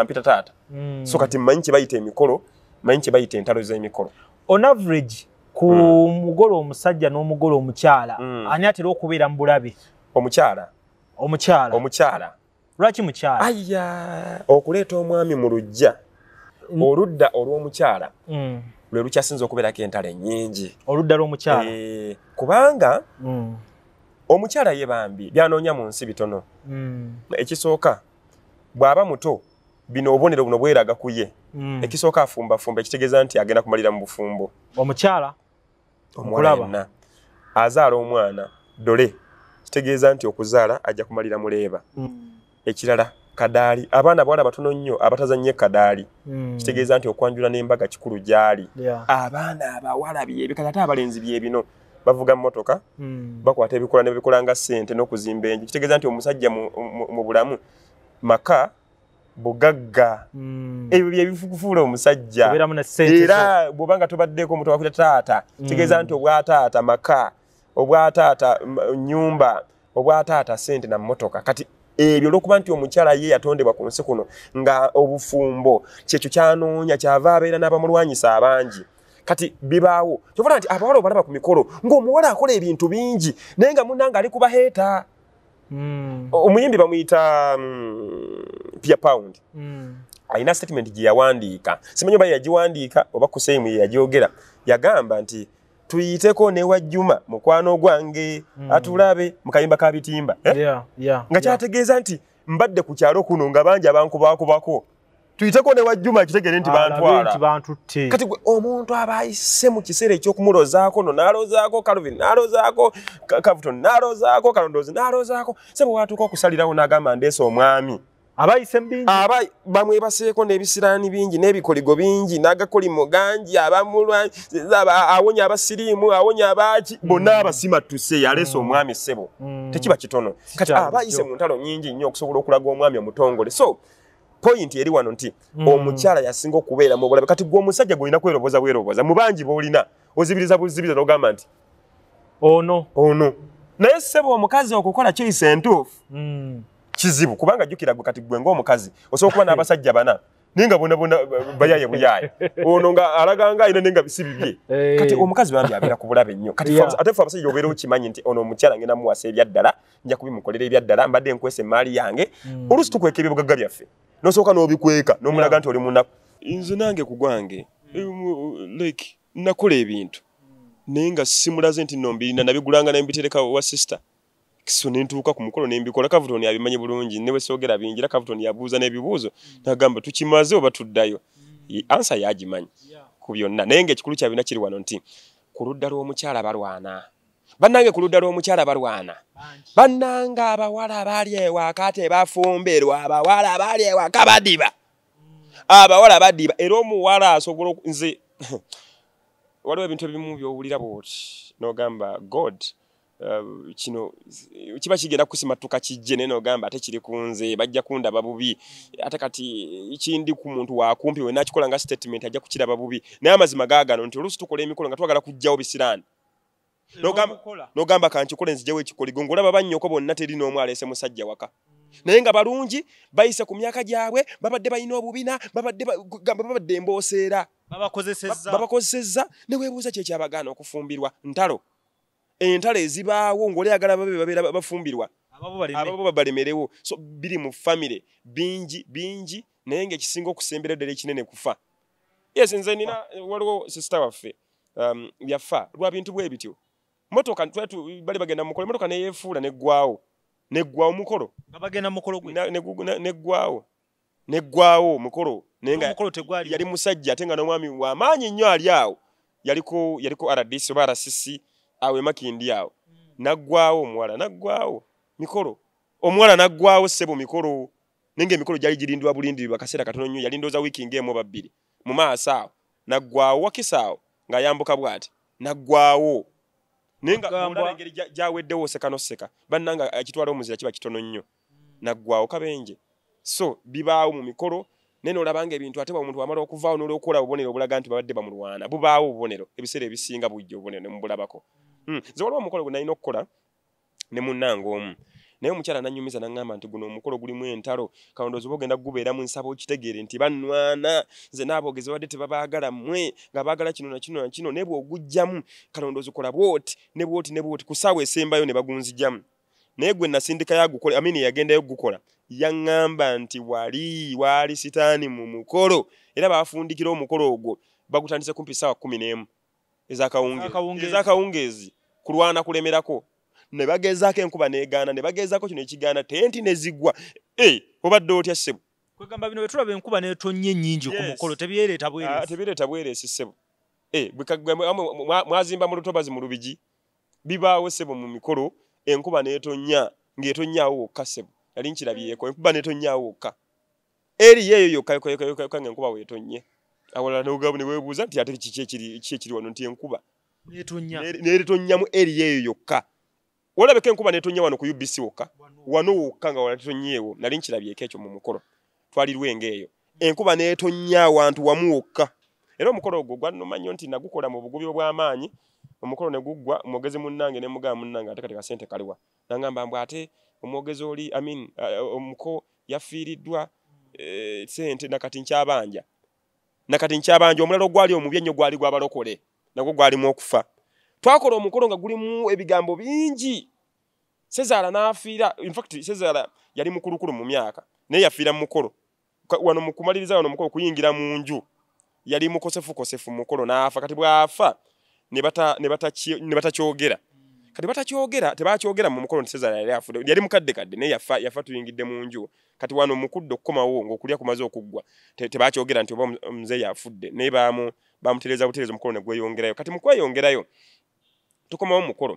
mpita taata mm. so kati mmanyi kye bayita emikolo mmanyi kye bayita entalo z'emikolo onaverage ku mm. mugolo omusajja n'omugolo omukyala ani atera okubeera mu bulabe omukyala omukyala omukyala lwaki mukyala aya okuleeta omwami mu lujja oludda olw'omukyala lwe lukyasinza okubeerako entalo ennyingi oludda lw'omukyala eh, kubanga omukyala ye bambi byanoonya mu nsi bitono mm. ekisooka bw'aba muto bino obubonero buno bweraga ku ye mm. ekisooka afumbafumba ekitegeeza nti agenda kumalira mu bufumbo omukyala omuwalaenna azaala omwana dole kitegeeza nti okuzaala ajja kumalira muleeba mm. ekirala kadaali abaana bawala batono nnyo abatazannye kadaali kitegeeza nti okwanjula n'embaga kikulu gyali abaana abawala byebyo kakate abalenzi byebino bavuga motoka mm. bakwata ebikola nebikola nga sente nokuzimba enju kitegeeza nti omusajja mu bulamu maka bugagga mm. ebyo byebifuula omusajja era bwobanga tobaddeko omuntu wakuta taata hmm. kitegeeza mm. nti obwataata maka obwataata nyumba obwataata sente na motoka kati ebyo olwokuba nti omukyala ye yatondebwa ku nsi kuno nga obufumbo kyekyo kyanoonya kyava abeera n'abamulwanyisa abangi kati bibaawo kyovuna nti abawala obalaba ku mikolo ng'omuwala akola ebintu bingi naye nga munna nga ali kubaheeta hmm. omuyimbi bamuyita mm, pia pound hmm. alina statement gyeyawandiika simanyi oba yagiwandiika oba kuseimu yeyagyogera yagamba nti tuyiteko newajjuma mukwano gwange hmm. atulabe mukayimba kabitimba eh? nga kyategeeza nti mbadde ku kyalo kuno nga bangi abankubakubako tuyiteko ne wajjuma kitegere nti bantwala kati gwe omuntu abayise mu kiseera ekyokumulozaako no naalozaako kalvin naalozaako kavuton naalozaako kalondozi naalozaako se bwewatuuka okusalirawo n'agamba ndeese omwami bamwebaseeko n'ebisiraani bingi n'ebikoligo bingi n'agakolimo gangi abamulwaawonya abasiriimu awonya abaaki hmm. bonna abasimatuse yaleese hmm. omwami sebo hmm. tekiba kitono kati abayise mu ntalo nyingi nnyo okusobola okulaga omwami omutongole so point eri wano nti mm. omukyala yasinga okubeera mu bulabe kati gw'omusajja gwolina kweroboza bweroboza mu bangi boolina ozibiriza buzibiriza n'ogamba nti ono ono naye ssebe omukazi okukola kyeyisa entuufu mm. kizibu kubanga jjukira gwe kati gwe ng'omukazi osobola okuba n'abasajja bana ninga bona bona bayaye buyaye ono nga alaganga ina ninga sibibye kati omukazi bambi abira kubulabe nnyo kati atefa basi yobera ukimanye nti ono mukyala ngena muwase byaddala nja kubimukolera ebyaddala mbadde nkwese mali yange hmm. olusi tukweka ebibugagga byaffe nosooka n'obikweka n'omulaga nti oli munaku nze nange ku gwange eh, lake nakola ebintu hmm. naye nga simulaze nti nombirina nabigulanga nabimbitereka wa sister kiso ne ntuuka ku mukolo ne mbikola kavuton abimanyi bulungi ne weseogera bingira kavuton yabuuza n'ebibuuzo mm. nagamba tukimaze oba tuddayo mm. ansa yagimanyi ku byonna naye ngaekikulu kyabina kiri wano nti ku ludda lw'omukyala balwana bannange ku ludda lw'omukyala balwana bannange abawala abaali ewaka tebafumbirwa abawala abaali ewaka badiba mm. abawala badiba era omuwala asobola nze waliwo ebintu ebimu byowulira bwoti nogamba god mm. Eh, kino kiba kigenda kusimatuka kijje neno gamba ate kiri kunze bajja kundaba bubi ate kati ikindi ku muntu wakumpi we nakikola nga statement ajja kukiraba bubi naye amazima gaagano nti olusi tukola emikolo nga twagala kujjawo bisiraani n'ogamba kankikola enzijewo ekikoli gongaolaba bannyoko bonna teri n'omu aleese musajja waka naye nga balungi bayise ku myaka gyabwe babadde balina obubina babadde emboseera babakozesezza ne weebuuza kyekyabagaana okufumbirwa ntalo entale ezibaawo ngaoli agala babe babeera bafumbirwa ababo babalemerewo so biri mu famire bingi bingi naye ngaekisinga okusembera ddala ekinene kufa yes nze nina waliwo sisita waffe um, yafa lwa bintu bwe bityo motoka bali bagenda mukolo motoka neyefuula neggwawo neggwawo mukolo neggwawo neggwawo mukolo nayeyali musajja ate nga n'omwami wamaanyi nnyo ali awo yaliko rdc oba rcc awe makindi awo naggwawo omuwala naggwawo mikolo omuwala naggwawo ssebo mikolo ninga emikolo gyali girindirwa bulindirirwa kaseera katono nnyo yalindooza wiiki ngaemu oba bbiri mu maaso awo naggwawo wakisa awo ng'ayambuka bw'ati naggwawo naye nga mulaba engeri gy'aweddewo oseka noseka bannanga kitwala omuzira kiba kitono nnyo naggwawo kabenje so bibaawo mu mikolo naye noolabanga ebintu ate omuntu wamala okuvaawo n'olwokola obubonero obulaga nti babadde bamulwana bubaawo obubonero ebiseera ebisinga bujja obubonero ne mubulabako mm. Hmm. nze waliwo omukolo gwe nalina okukola ne munnanga omu naye omukyala nanyumiza naŋŋamba nti guno omukolo gulimu entalo kawondoozi oba ogenda gubeeramu nsaba okitegeere nti bannwana nze naabogeze badde tebabaagala mmwe nga baagala kino nakino nakino naye bweogujjamu kalondoozi kola bwoti ne bwoti ne bwoti kusaawa esembayo ne bagunzijjamu naye gwe nasindika yagukola amini yagendayo gukola yaŋŋamba nti wali waali sitaani mu mukolo era baafundikira omukolo ogwo bagutandise kumpi saawa kkumi n'emu ezakawungeezi ezakawungeezi kulwana kulemerako ne bagezaako enkuba negaana ne bagezaako kino ekigaana tenti nezigwa obadde otya ssebo kwegamba bino betulaba enkuba netonye nyingi ku mukolo tebyereeta bwereesi ah, ssebo mwazimba mu lutobazi mu lubigi bibaawo ssebo mu mikolo enkuba netonya ngaetonyaawo wokka ssebo yali nkirabyeko enkuba netonyaawo wokka eriyo eyo yokka nga enkuba wetonye awalala n'ogaba ne weebuuza nti ate kiki ekiri wano nti enkuba neeritonnyamu eriy eyo yokka olabeka enkuba netonnya wano ku ubc wokka wano wokka nga wanatitonnyeewo nali nkirabyeko ekyo mu mukolo twalirwe ngaeyo enkuba netonnya awantu wamu wokka era omukolo ogwo gwannuma nnyo nti nagukola mu bugubi obw'amaanyi omukolo ne guggwa omwogezi munnange ne mugamba munnange ate kati kasente kaliwa nangamba mbw ate omwogezi oli amin eh, omuko yafiiriddwa eh, sente nakati nkyabanja nakati nkyabanja omulalo gwali omubi ennyo gwali gwabalokole nagwo gwalimu okufa twakola omukolo nga gulimu ebigambo bingi sezaala n'afiira infact sezaala yali mukulukulu mu myaka naye yafiira mu mukolo wano mukumaliriza wano mukolo kuyingira mu nju yali mukosefu kosefu mukolo n'afa kati bw'afa ne batakyogera bata kati batakyogera tebakyogera mu mukolo nti sezar yali afudde yali mukadde kadde naye yafa, yafa tuyingidde mu nju kati wano mukudde okukomawo ngaokulya kumaze okuggwa tebakyogera nti oba omuzeeyi afudde naye bamu bamutereza butereza omukolo negweyongerayo kati mukweyongerayo tukomawo mukolo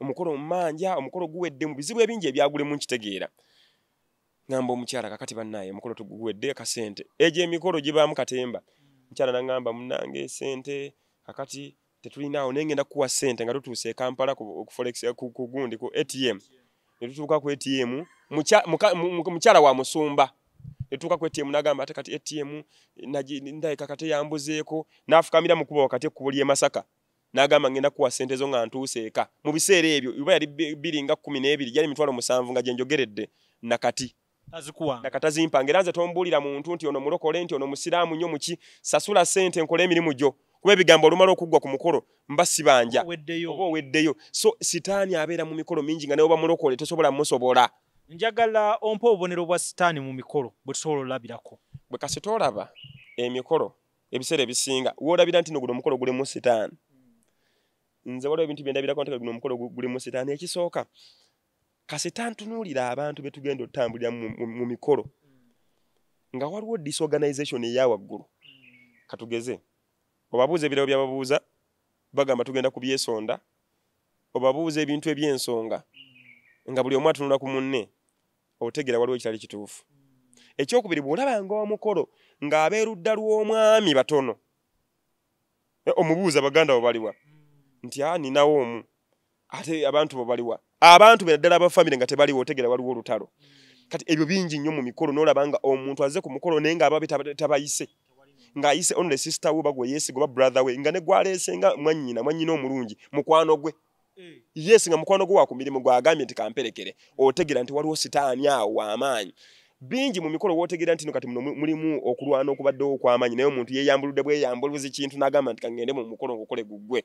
omukolo mumanja omukolo guwedde mu bizibu ebingi ebyagule munkitegeera ngamba omukyala kakati bannaye omukolo tuguwedde kasente egyo emikolo gibaamu katemba mukyala nagamba munange sente kakati tetulina awo nengenda kuwa sente nga tutuuse e kampala kugundi ku atm netutuuka ku atm mukyala wa musumba netuuka ku atm nagamba ate kati atm ndayika kati yambuzeeko nafukamira mukuba wakati ekkubo lyemasaka nagamba ngenda kuwa sente zo nga ntuuseeka mu biseera ebyo uba yali bbiri nga kumi n'ebiri gyali mitwalo musanvu nga gye njogeredde nakati tazikuwa nakatazimpanga eranze tombulira muntu nti ono mulokole nti ono musiramu nnyo muki sasula sente nkole emirimu jo kuba ebigambo olumala okuggwa ku mukolo mba sibanja oba oweddeyo so sitaani abeera mu mikolo mingi nga naye oba mulokole tosobola mmusobola njagala ompa obubonero bwa sitaani mu mikolo bwe tusobola olabirako bwe kasi tolaba emikolo ebiseera ebisinga woolabira nti no guno omukolo gulimu sitaani nze waliwo ebintu byendabirako nti guno omukolo gulimu sitaani ekisooka kase tantunuulira abantu betugenda otambulira mu mikolo nga waliwo disorganization eyawaggulu katugeze obabuuza ebirabo byababuuza bagamba tugenda kubyesonda obabuuza ebintu ebyensonga nga buli omu atunula ku munne otegera waliwo ekitali kituufu ekyokubiri bwolabanga omukolo ng'abeerudda lw'omwami batono eh, omubuuza baganda bwe baliwa nti a ninawo omu ate abantu bwe baliwa abantu benaddala abafamire nga tebaliwo otegera waliwo olutalo kati ebyo bingi nnyo mu mikolo n'olabanga omuntu aze ku mukolo naye ngaababi tabayise ng'ayise onle sister we bagwe yesi goba brother we nga ne gwaleese nga mwannyina mwannyina omulungi mukwano gwe eh. yesi nga mukwano gwe wa ku mirimu gwagambye nti kamperekere otegera nti waliwo sitaani awo w'amaanyi bingi mu mikolo wotegera nti no kati muno mulimu okulwana okubaddewo okwamanyi naye omuntu yeyambuludde bweyambuluza kintu n'agamba nti kangende mu mukolo ngaokole guggwe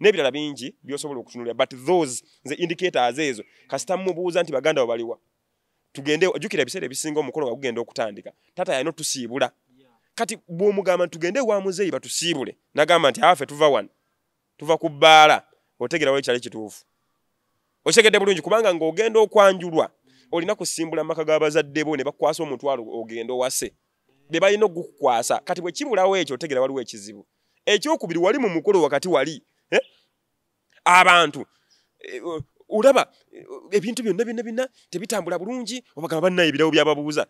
nebirala bingi byosobola okutunulira but those nze indicators ezo kasita mubuuza nti baganda obaliwa tugende ojukira ebiseera ebisinga omukolo nga gugenda okutandika tata yalina otusiibula kati bwomugamba nti tugende wa muzeeyi batusiibule nagamba nti afe tuva wano tuva ku bbaala otegera wali kyali kituufu okitegedde bulungi kubanga ng'ogenda okwanjulwa olina kusimbula amaka g'abazadde bo ne bakwasa omutwalo ogenda owase be balina ogukukwasa kati bwekibulawo ekyo otegera waliwo ekizibu ekyokubiri wali mu mukolo wakati wali Eh? abantu olaba eh, eh, ebintu byonna byonna byonna tebitambula bulungi obagaba bannayo ebirawo byababuuza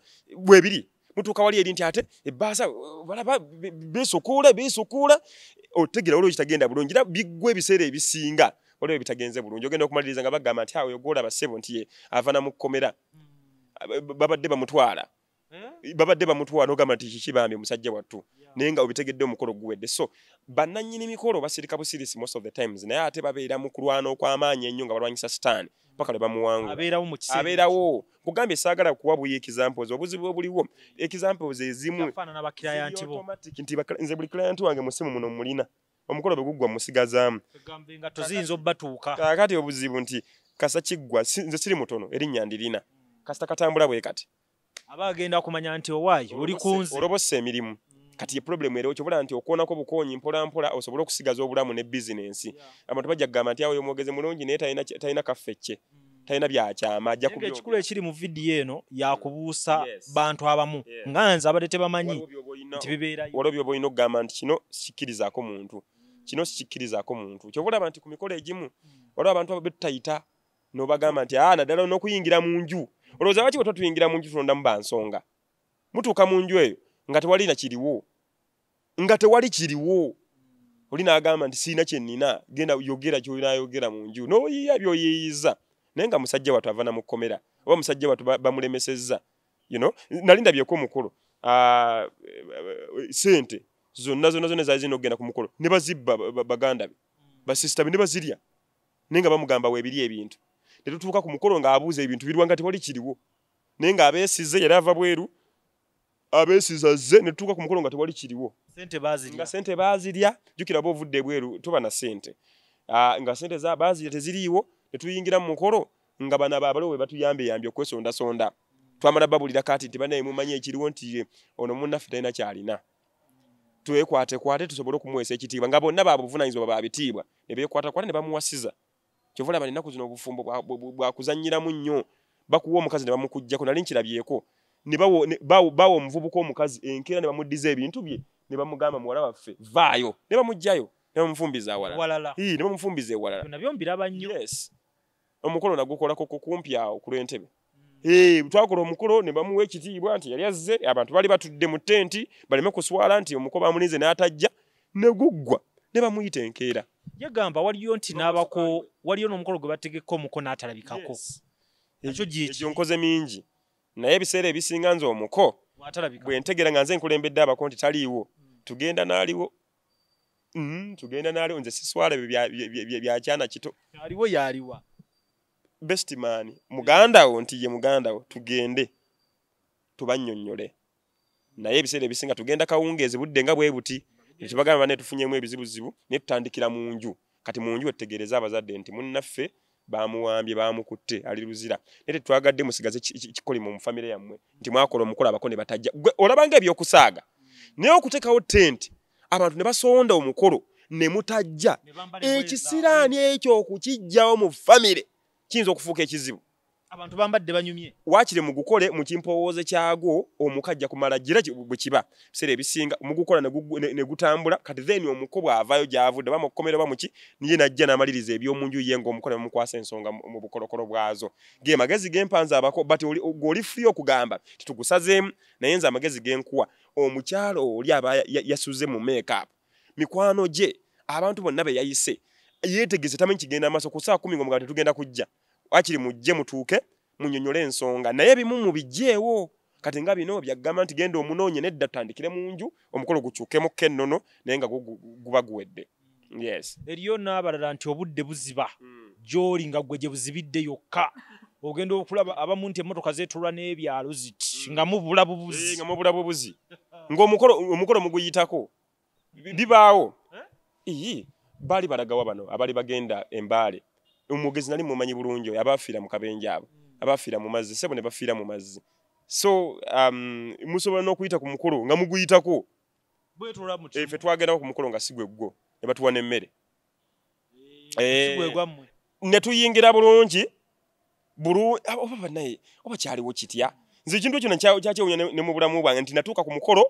bwebiri mutuuka wali eri nti ate ebaasa balaba besokoola besokoola otegera waliwo kitagenda bulungi era biggwa ebiseera ebisinga waliwo bitagenze bulungi ogenda okumaliriza nga bagamba nti awe ogoola basebo nti ye ava namukkomera hmm. babadde bamutwala mm. babadde bamutwala n'ogamba nti kiki bambi musajja wattu naye nga obitegedde omukolo guwedde so bannanyini mikolo basirika busirisi most of the times naye ate babeera mu kulwana okw'amaanyi ennyo nga balwanyisa sitaani paka lwe bamuwanguabeerawo kugamba esaagala kuwa buyi examples obuzibu obuliwo examples ezimunze buli client wange musimu muno mulina omukolo bwe guggwa musigazaamu kakati obuzibu nti kasa kiggwa nze siri mutono erinnya ndirina kasita katambula bwe kati aba agenda kumanya nti owaayi oli kunze olobosa emirimu kati ye problemu erewo kyobola nti okuwonako obukoonyi mpola mpola osobole okusigaza obulamu ne bizinensi abantu bajja kugamba nti awoyo omwogezi mulungi naye talina kaffekye talina mm. byakyama ajjaekikulu ekiri mu vidiyo eno yakubuusa bantu abamu nga nze abadde tebamanyi ntibibeerawalaobyo oba olina okugamba nti kino sikkirizaako muntu mm. kino sikkirizaako muntu kyobalaba nti ku mikolo egimu olwo mm. abantu abo betutayita n'obagamba nti a naddala olina okuyingira mu nju Oloza wachi watu ingira mungi tulonda mba ansonga. Mutu uka mungi weyo. Ngate wali na chiri wo. Ngate wali chiri wo. Olina agama ndisina chenina. Genda yogira chuyina yogira mungi. No iya vyo yeiza. Nenga musajia watu avana mukomera. Wa musajia watu bamule meseza. You know. Nalinda vyo kumukulu. Sente. Zona zona zona zaizi nogena kumukulu. Nibazi baganda. Basista. Nibaziria. Nenga bamugamba webiri ebintu. tetutuuka ku mukolo ng'abuuza ebintu birwa nga tewali kiriwo naye ng'abeesize yali ava bweru abeesiza zze ne tutuuka ku mukolo nga tewali kiriwo nga sente baazirya jjukira ba ovudde bweru tuba na sente ah, nga sente baazirya teziriiwo ne tuyingira mu mukolo nga bana baabalowe batuyambeyambye okwesondasonda twamala babulira kati nti banaye mumanye ekiriwo nti ono munnaffe talina kyalina twekwatekwate tusobole okumuweesa ekitiibwa nga bonna baabuvunanyizibwa babitiibwa ne beekwatakwata ne bamuwasiza kyovola abali nako zino obufumbo bwa kuzanyira munnyo bakuwa omukazi ne bamukujja ko nalinki labiyeko ne bawo bawo bawo mvubuko omukazi enkera ne bamudize ebintu bye ne bamugamba mwala baffe vaayo ne bamujjayo ne bamufumbiza awala walala hii ne bamufumbiza ewalala nabyo mbiraba nnyo yes mm. omukolo nagukola ko kokumpi awo kulentebe Eh mtwakolo mukuru ne bamuwe kitibwa anti yali azze abantu bali batudde mu tenti bali mekuswala anti omukoba amunize natajja ne guggwa ne bamuyita enkeera yagamba waliyo nti nabako waliyo nomukolo gwebategeka omuko natalabikako ekyo gyekyo nkoze mingi naye ebiseera ebisinga nze omuko bwentegera nga nze nkulembedde abako nti taliiwo tugenda naaliwo mm-hmm, tugenda naaliwo nze siswala ebyo byakyana kito aliwo yaliwa bestman mugandawo nti ye mugandawo tugende tubannyonnyole naye ebiseera ebisinga tugenda kawungeezi budde nga bwe buti ekibagamba ne tufunyemu ebizibuzibu ne tutandikira mu nju kati mu nju wetegereza abazadde nti munnaffe bamuwambye bamukutte ali luzira naye tetwagadde musigaze kikolimu mu famire yammwe nti mwakola omukolo abako ne batajja gwe olaba ng'ebyokusaaga naye okuteekawo tenti abantu ne basonda omukolo ne mutajja ekisiraani ekyo okukiggyawo mu famire kiyinza okufuuka ekizibu abantu bambadde banyumye waakire mugukole mu kimpowooza kyagwo omukajja kumala gira bwe kiba biseera ebisinga mugukola ne gutambula kati then omuko bw'avaayo gy'avudde bamukomera bamuki niye najja n'amaliriza eby'omunju ye ng'omukole bamukwasa ensonga mu bukolokolo bwazo ge magezi g'empanza abako but gw'oli free okugamba titugusazeemu naye nze amagezi genkuwa omukyalo oli aba yasuze mu makeup mikwano gye abantu bonna be yayise yeetegese tamanyi kigenda maaso ku saa kumi ng'omugala tetugenda kujja wakiri mujje mutuuke munyonyole ensonga naye ebimu mubijjeewo kati nga bino byaggamba nti genda omunoonye nedda ttandikire mu nju omukolo gukyukemu ke ennono naye nga guba guwedde yes eriyo n'abalala nti obudde buziba hmm. gy'oli nga gwe gye buzibidde yokka ogenda okulaba abamu nti emmotoka zeetulwa n'ebyalo ziti hmm. nga mubula bubuzi nga mubula bubuzi ng'omukolo muguyitako bibaawo ii baali balagawa bano abaali bagenda embaale umugezi nali mumanyi bulungi oyo abaafiira mu kabenje abo abaafiira mu mazzi sebo ne bafiira mu mazzi so um, musobola n'okuyita ku mukulu nga muguyitako eh, ffe twagendako ku mukulu nga sigwe gwo ne batuwa n'emmere eh, eh, ne tuyingira bulungi oba banaye oba kyaliwo kitya nze ekintu ekyo nakyakyewunya ne mu bulamu bwange nti natuuka ku mukolo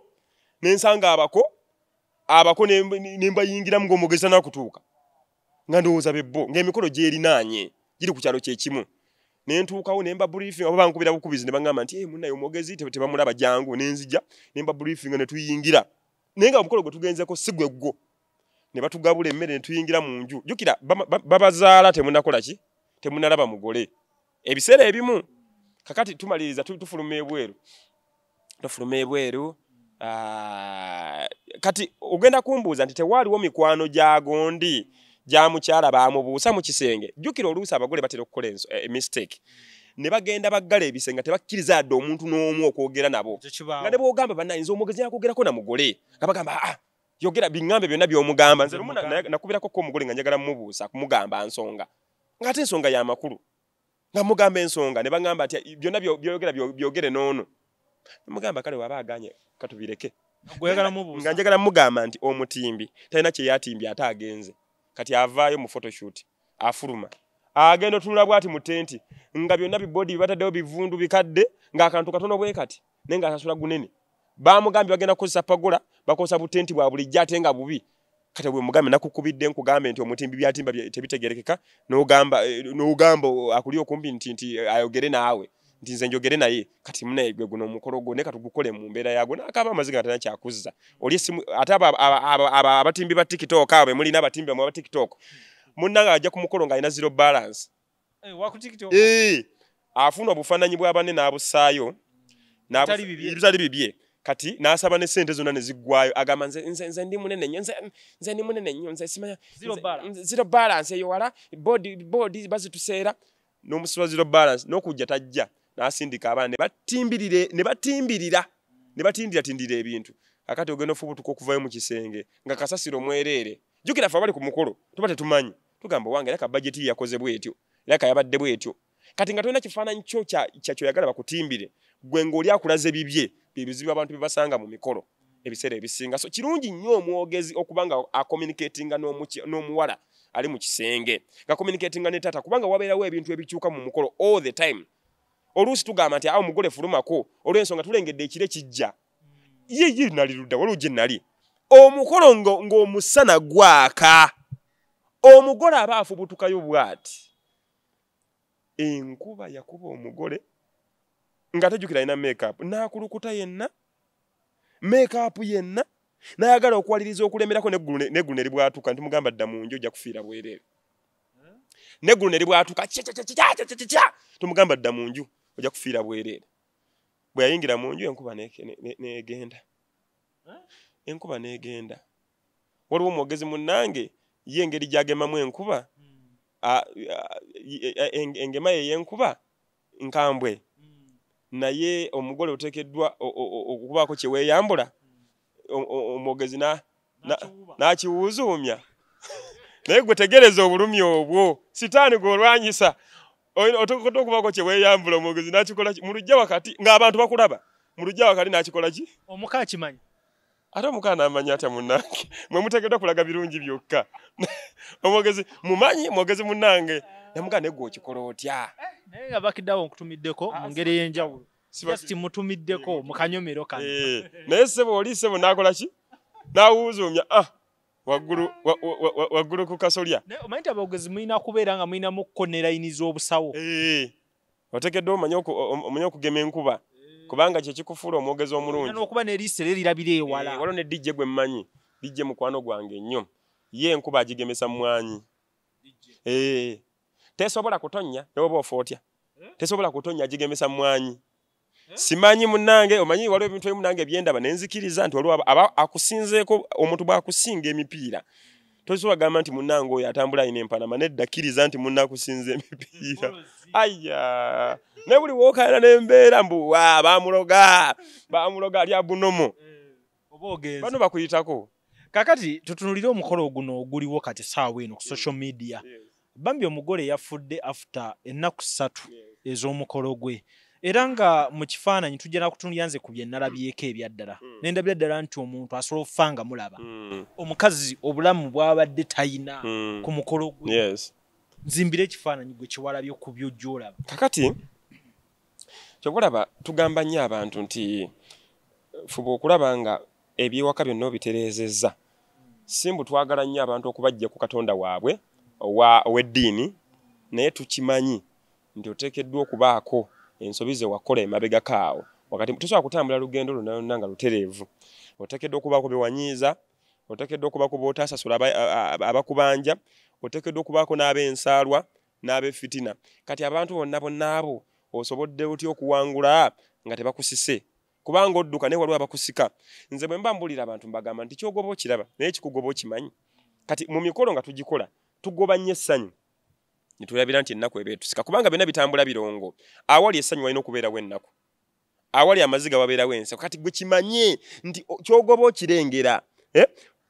ne nsanga abako abako ne mbayingiramu ng'omugezi anaakutuuka nga ndowooza bebbo ng'emikolo gyerinaanye giri ku kyalo kyekimu nentuukawo nemba briefing oba bankubira bukubizi ne bagamba nti eh, munayo omwogezi tebamulaba jangu nenzija nemba briefing ne tuyingira naye nga omukolo gwe tugenzeko si gwe gwo ne batugabula emmere ne tuyingira mu nju jjukira babazaala temunakola ki temunalaba mugole ebiseera ebimu kakati tumaliriza tufuluma ebweru tufuluma ebweru kati ogenda kumbuuza nti tewaaliwo mikwano gyagondi gyamukyala bamubuusa mu kisenge jjukira oluusi abagole batera okukola emistake eh, ne bagenda baggala ebisenga tebakkiriza adde omuntu n'omu okwogera nabo nga ne bwogamba bannayinza omwogezi akwogerako namugole nga bagamba a ah, yogera biŋŋambe byonna by'omugamba nze lumu nakubirakoko omugole nga njagala mumubuusa kumugamba nsonga ng'ate ensonga y'amakulu nga mugamba ensonga ne bagamba ti byonna byoyogera byogere n'ono nemugamba kale waba aganye katubireke nga njagala mumugamba nti omutimbi talina kyeyatimbye ate agenze kati avaayo mu photoshoot afuluma agenda otunula bwati mu tenti nga byonna bibodi bibataddewo bivundu bikadde ng'akantu katono bwe kati naye ng'asasula gunene baamugambye bagenda kukozesa pagola bakozesa butenti bwa bulijjo ate nga bubi kati bwe mugambe nakukubidde nkugambe nti omutimbi byatimba tebitegerekeka n'ogamba eh, akuli okumpi nti nti ayogere naawe na nti nze njogere naye kati munaye guno omukolo gwo neka tugukole mu mbeera yaago nakaba amazzi nga tanakyakuzza ate abatimbi ba tiktok abo bemulina abatimbi bamwe aba tiktok munnange ajja ku mukolo ngaalina zero balance eh, eh, afuna obufaananyi bwabanne n'abusaayo ebitali bibye kati n'asaba ne sente zonna ne ziggwayo agamba nze ndi munene nnyo nze ndi munene nnyo nzero balance eyowala bodi bazituseera n'omusiba zero balance n'okujja tajja n'asindika abaana ne batimbirira ne batindiratindira ebintu akati ogenda ofubutuka okuvayo mu kisenge nga kasasiro mwereere jjukira ffe abali ku mukolo tuba tetumanyi tugamba owange era ka bajeti yakoze bwetyo era kayabadde bwetyo kati nga cha kifaananyi kyo kyakyoyagala bakutimbire gwe ng'oli akulaze bibye bye bizibu abantu bye basanga mu mikolo ebiseera ebisinga so kirungi nnyo omwogezi no mu no muwala ali mu kisenge ga communicatinga ne tata kubanga wabera we ebintu ebichuka mu mukoro all the time oluusi tugamba nti awo mugole fulumako olw'ensonga tulengedde ekire kijja ye ye naliludda waliwo gye nali omukolo ng'omusana gwaka omugole aba afubutukayo bw'ati enkuba yakuba omugole ng'ate jjukira alina makeup n'akulukuta yenna makeupu yenna nayagala okuwaliriza okulemerako neggulu ne libwatuka nti mugamba dda munju ojja kufiira bwereere neggulu ne libwatuka kikya tumugamba dda munju ojja kufiira bwereere bwe yayingira mu nju enkuba neegenda eh? enkuba neegenda waliwo omwogezi munnange ye engeri gyagemamu enkuba hmm. engema yeyenkuba nkambwe hmm. naye omugole oteekeddwa okubaako kyeweeyambula hmm. omwogezi n'akiwuzuumya naye gwetegereza obulumi obwo sitaani gweolwanyisa otokota okubako kyeweyambula omwogezi nakikola mu lujja wakati ngaabantu bakulaba mu lujja wakati nakikola ki omuka akimanyi ate omuka namanyi atya munange mwe muteekeddwa kulaga birungi byokka omwogezi mumanyi mwogezi munange namuka negwe okikola otya eh, naye nga bakiddawo nkutumiddeko mu ngeri y'enjawulo sibasti mutumiddeko mu kanyomero kano eh, naye sebo oli sebo nakola ki nawuuzumya ah waggulu ku kasolya omanyi nti abawogezi mulina kubeera nga mulinamu okukonera yini z'obusawo otekeddwa omanyi okugema enkuba kubanga kyekikufuula omwogezi omulungi okuba neriiso era erirabira ewala waliwo nedijje gwe mmanyi dijje mukwano gwange ennyo ye enkuba agigemesa mumwanyi tesobola kutonya nebwoba ofa otya tesobola kutonya agigemesa mumwanyi simanyi munange omanyi waliwo ebintu ebimu nange ebyendaba nenzikiriza nti waliwo aba akusinzeeko omuntu bwakusinga emipiira tosobola gamba nti munange oyo atambula ayina empanama neddakkiriza nti munnakusinza emipiira aya ne buli wookaana n'embeera mbu wa bamuloga bamuloga ali abunomo eh, bano bakuyitako kakati tutunulire omukolo guno oguliwo kati saawa eno ku social media bambi omugole yafudde after ennaku ssatu ez'omukolo gwe era nga mu kifaananyi tujja nakutunulira nze ku bye nalabyeko ebyaddala mm. nendabira ddala nti omuntu asobola okufa nga mulaba mm. omukazi obulamu bwabadde talina mm. ku mukolo gwe nzimbire ekifaananyi gwe kiwalabye ku byojyolaba kakati kyobalaba tugamba nnyo abantu nti fuba okulaba nga ebyewaka byonna obitereezezza simbu twagala nnyo abantu okubajja ku katonda waabwe oweddiini naye tukimanyi nti oteekeddwa okubaako ensobi ze wakola emabegako awo wakati tosobola kutambula lugendo lunaona nga luterevu otekeddwa okubaako bewanyiiza otekeddwa okubaako botasasula abakubanja otekeddwa okubaako n'abensaalwa n'abefitina kati abantu bonna bonnaabo osobodde otya okuwangula nga tebakusise kubanga odduka naye waliwo abakusika nze bwe mba mbulira abantu mbagamba nti kyogoba okiraba naye kikugoba okimanyi kati mu mikolo nga tugikola tugoba nnyo essanyu nitulabira nti ennaku ebeetusika kubanga byonna bitambula birongo awali essanyu walina okubeerawo ennaku awali amaziga wabeerawo ensi kati gwe kimanye nti kyogoba okirengera eh,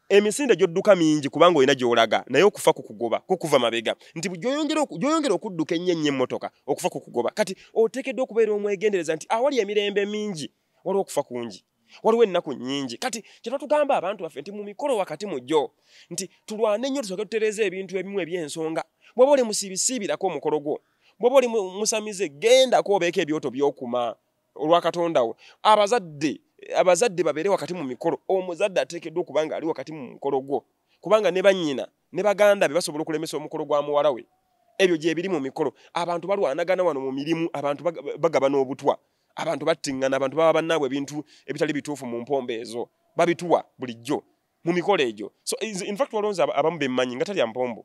emisinde gyodduka mingi kubanga olina gyolaga naye okufa kukugoba kukuva mabega nti gyoyongera okudduka ennyo ennyo emmotoka okufa kukugoba kati oteekeddwa okubeera omwegendereza nti awali emirembe mingi waliwo okufa kungi waliwo ennaku nyingi kati kyetwatugamba abantu baffe nti mu mikolo wakati mu jjo nti tulwane nnyo tusoke tutereeza ebintu ebimu ebyensonga bw'oba oli musibi siibirako omukolo gwo bw'oba oli musamize gendako obeeka ebyoto by'okuma olwakatonda wo abazadde abazadde babeere wakati mu mikolo omuzadde ateekeddwa okuba ng'ali wakati mu mukolo gwo kubanga ne bannyina ne baganda be basobola okulemesa omukolo gwa muwala we ebyo gye biri mu mikolo abantu balwanagana wano mu mirimu abantu bagabana obutwa abantu battiŋŋana abantu baba bannaabwe ebintu ebitali bituufu mu mpomba ezo babituwa bulijjo mu mikolo egyo so infact walonzi abamu bemmanyi nga talya mpombo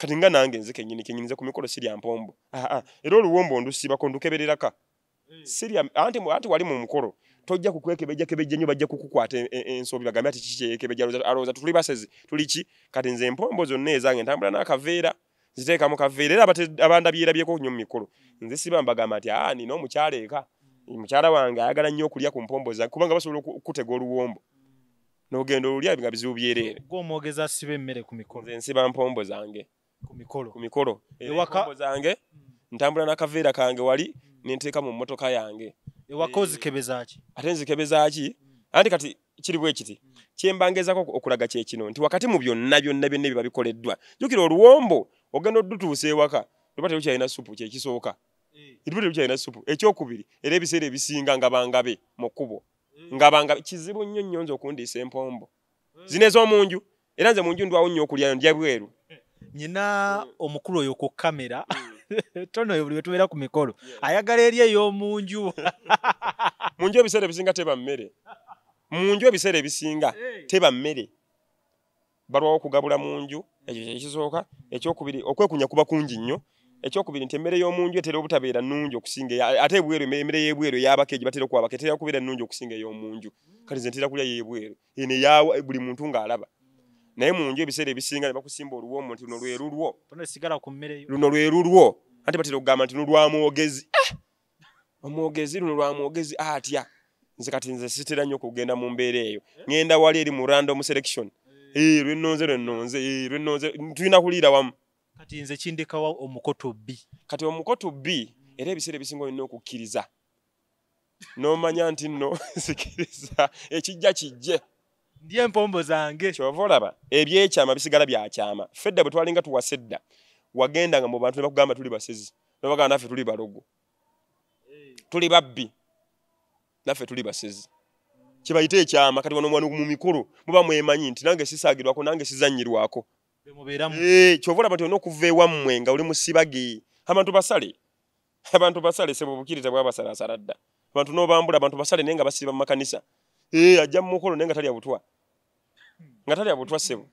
kati nga nange nze kenyini kenyinize ku mikolo sirya mpombo aa era oluwombo ondusibako ndukebereraka hmm. anti anti wali mu mukolo tojja kukwekebejjakebejja nnyo bajja kukukwata e, e, ensobi bagambe ati kikyekebejja alowooza tuli basezi tuliki kati nze empombo zonna ezange ntambula n'akaveera nziteekamu kaveera era abanda byerabyeko nnyo mu mikolo nze siba mbagamba ati aa nina omukyala eka mukyala wange ayagala nnyo okulya ku mpombo zange kubanga basobola okutega oluwombo n'ogenda olulya nga bizibu byereere ng'omwogezi asiba emmere ku mikolo nze nsiba mpombo zange ku mikolo ku mikolo eh, ewaka zange mm. ntambula na kaveera kange wali ninteeka mu motoka yange ewakozi eh, kebezaki atenzi kebezaki mm. anti kati kiri bwe kiti mm. kyembangezako okulaga kye kino nti wakati mu byonna byonna byonna babikoleddwa jukira oluwombo ogenda odutuuse ewaka tubate kyo ina supu kye kisooka Ibiri eh. bya ina supu ekyokubiri era ebiseera ebisinga nga bangabe mukubo nga banga kizibu nnyo nnyo nze okundi sempombo zinezo munju era nze munju ndwawo nnyo okulya ndya bweru nyina mm. omukulu oyo ku kamera mm. tono oyo buli wetubeera ku mikolo ayagala eri ey'omunju munju ebiseera ebisinga teba mmere munju ebiseera ebisinga teba mmere balwawo okugabula munju ekyo kyekisooka ekyokubiri okwekunya kuba kungi nnyo ekyokubiri nti emmere y'omunju etera obutabeera nungi okusinga ate ebweru emmere y'ebweru eyabako egi batera okwabako etera okubeera nungi okusinga ey'omunju mm. kati nze ntera kulya yebweru eneybuli muntu ng'alaba naye munju ebiseera ebisinga ne bakusimba oluwoomu nti luno lwe lulwo luno lwe lulwo anti batera okugamba nti nolwamwogezi omwogezi luno lwamwogezi ah, ah, atya nze kati nze sitera nnyo okugenda mu mbeera eyo ŋenda eh? wali eri mu random selection eh. eh, lwenonze lwenonze lwenonze tulina kuliira wamu kati nze kindekawa omukoto bbi kati omukoto bbi era ebiseera ebisinga olina okukkiriza nomanya nti nno sikiriza ekijja kijje ndyempombo zange kyova olaba ebyekyama bisigala byakyama fedda bwe twalinga tuwasa edda wagendanga mu bantu nebakugamba tuli basezi nbagamba naffe tuli balogo tuli babbi naffe tuli basezi kyebayite ekyama kati wanomwanu mu mikulu muba mwemanyi nti nange sisagirwako nange sizanyirwako eh, kyova olaba nti olina okuva ewammwe nga oli musibage abantu basale abantu basale sebwe obukiriza bwabasalasala dda abantu nobambula abantu basale naye nga basiriba mu makanisa ee eh, ajja mukolo nenga tali abutwa nga tali abutwa hmm. sebo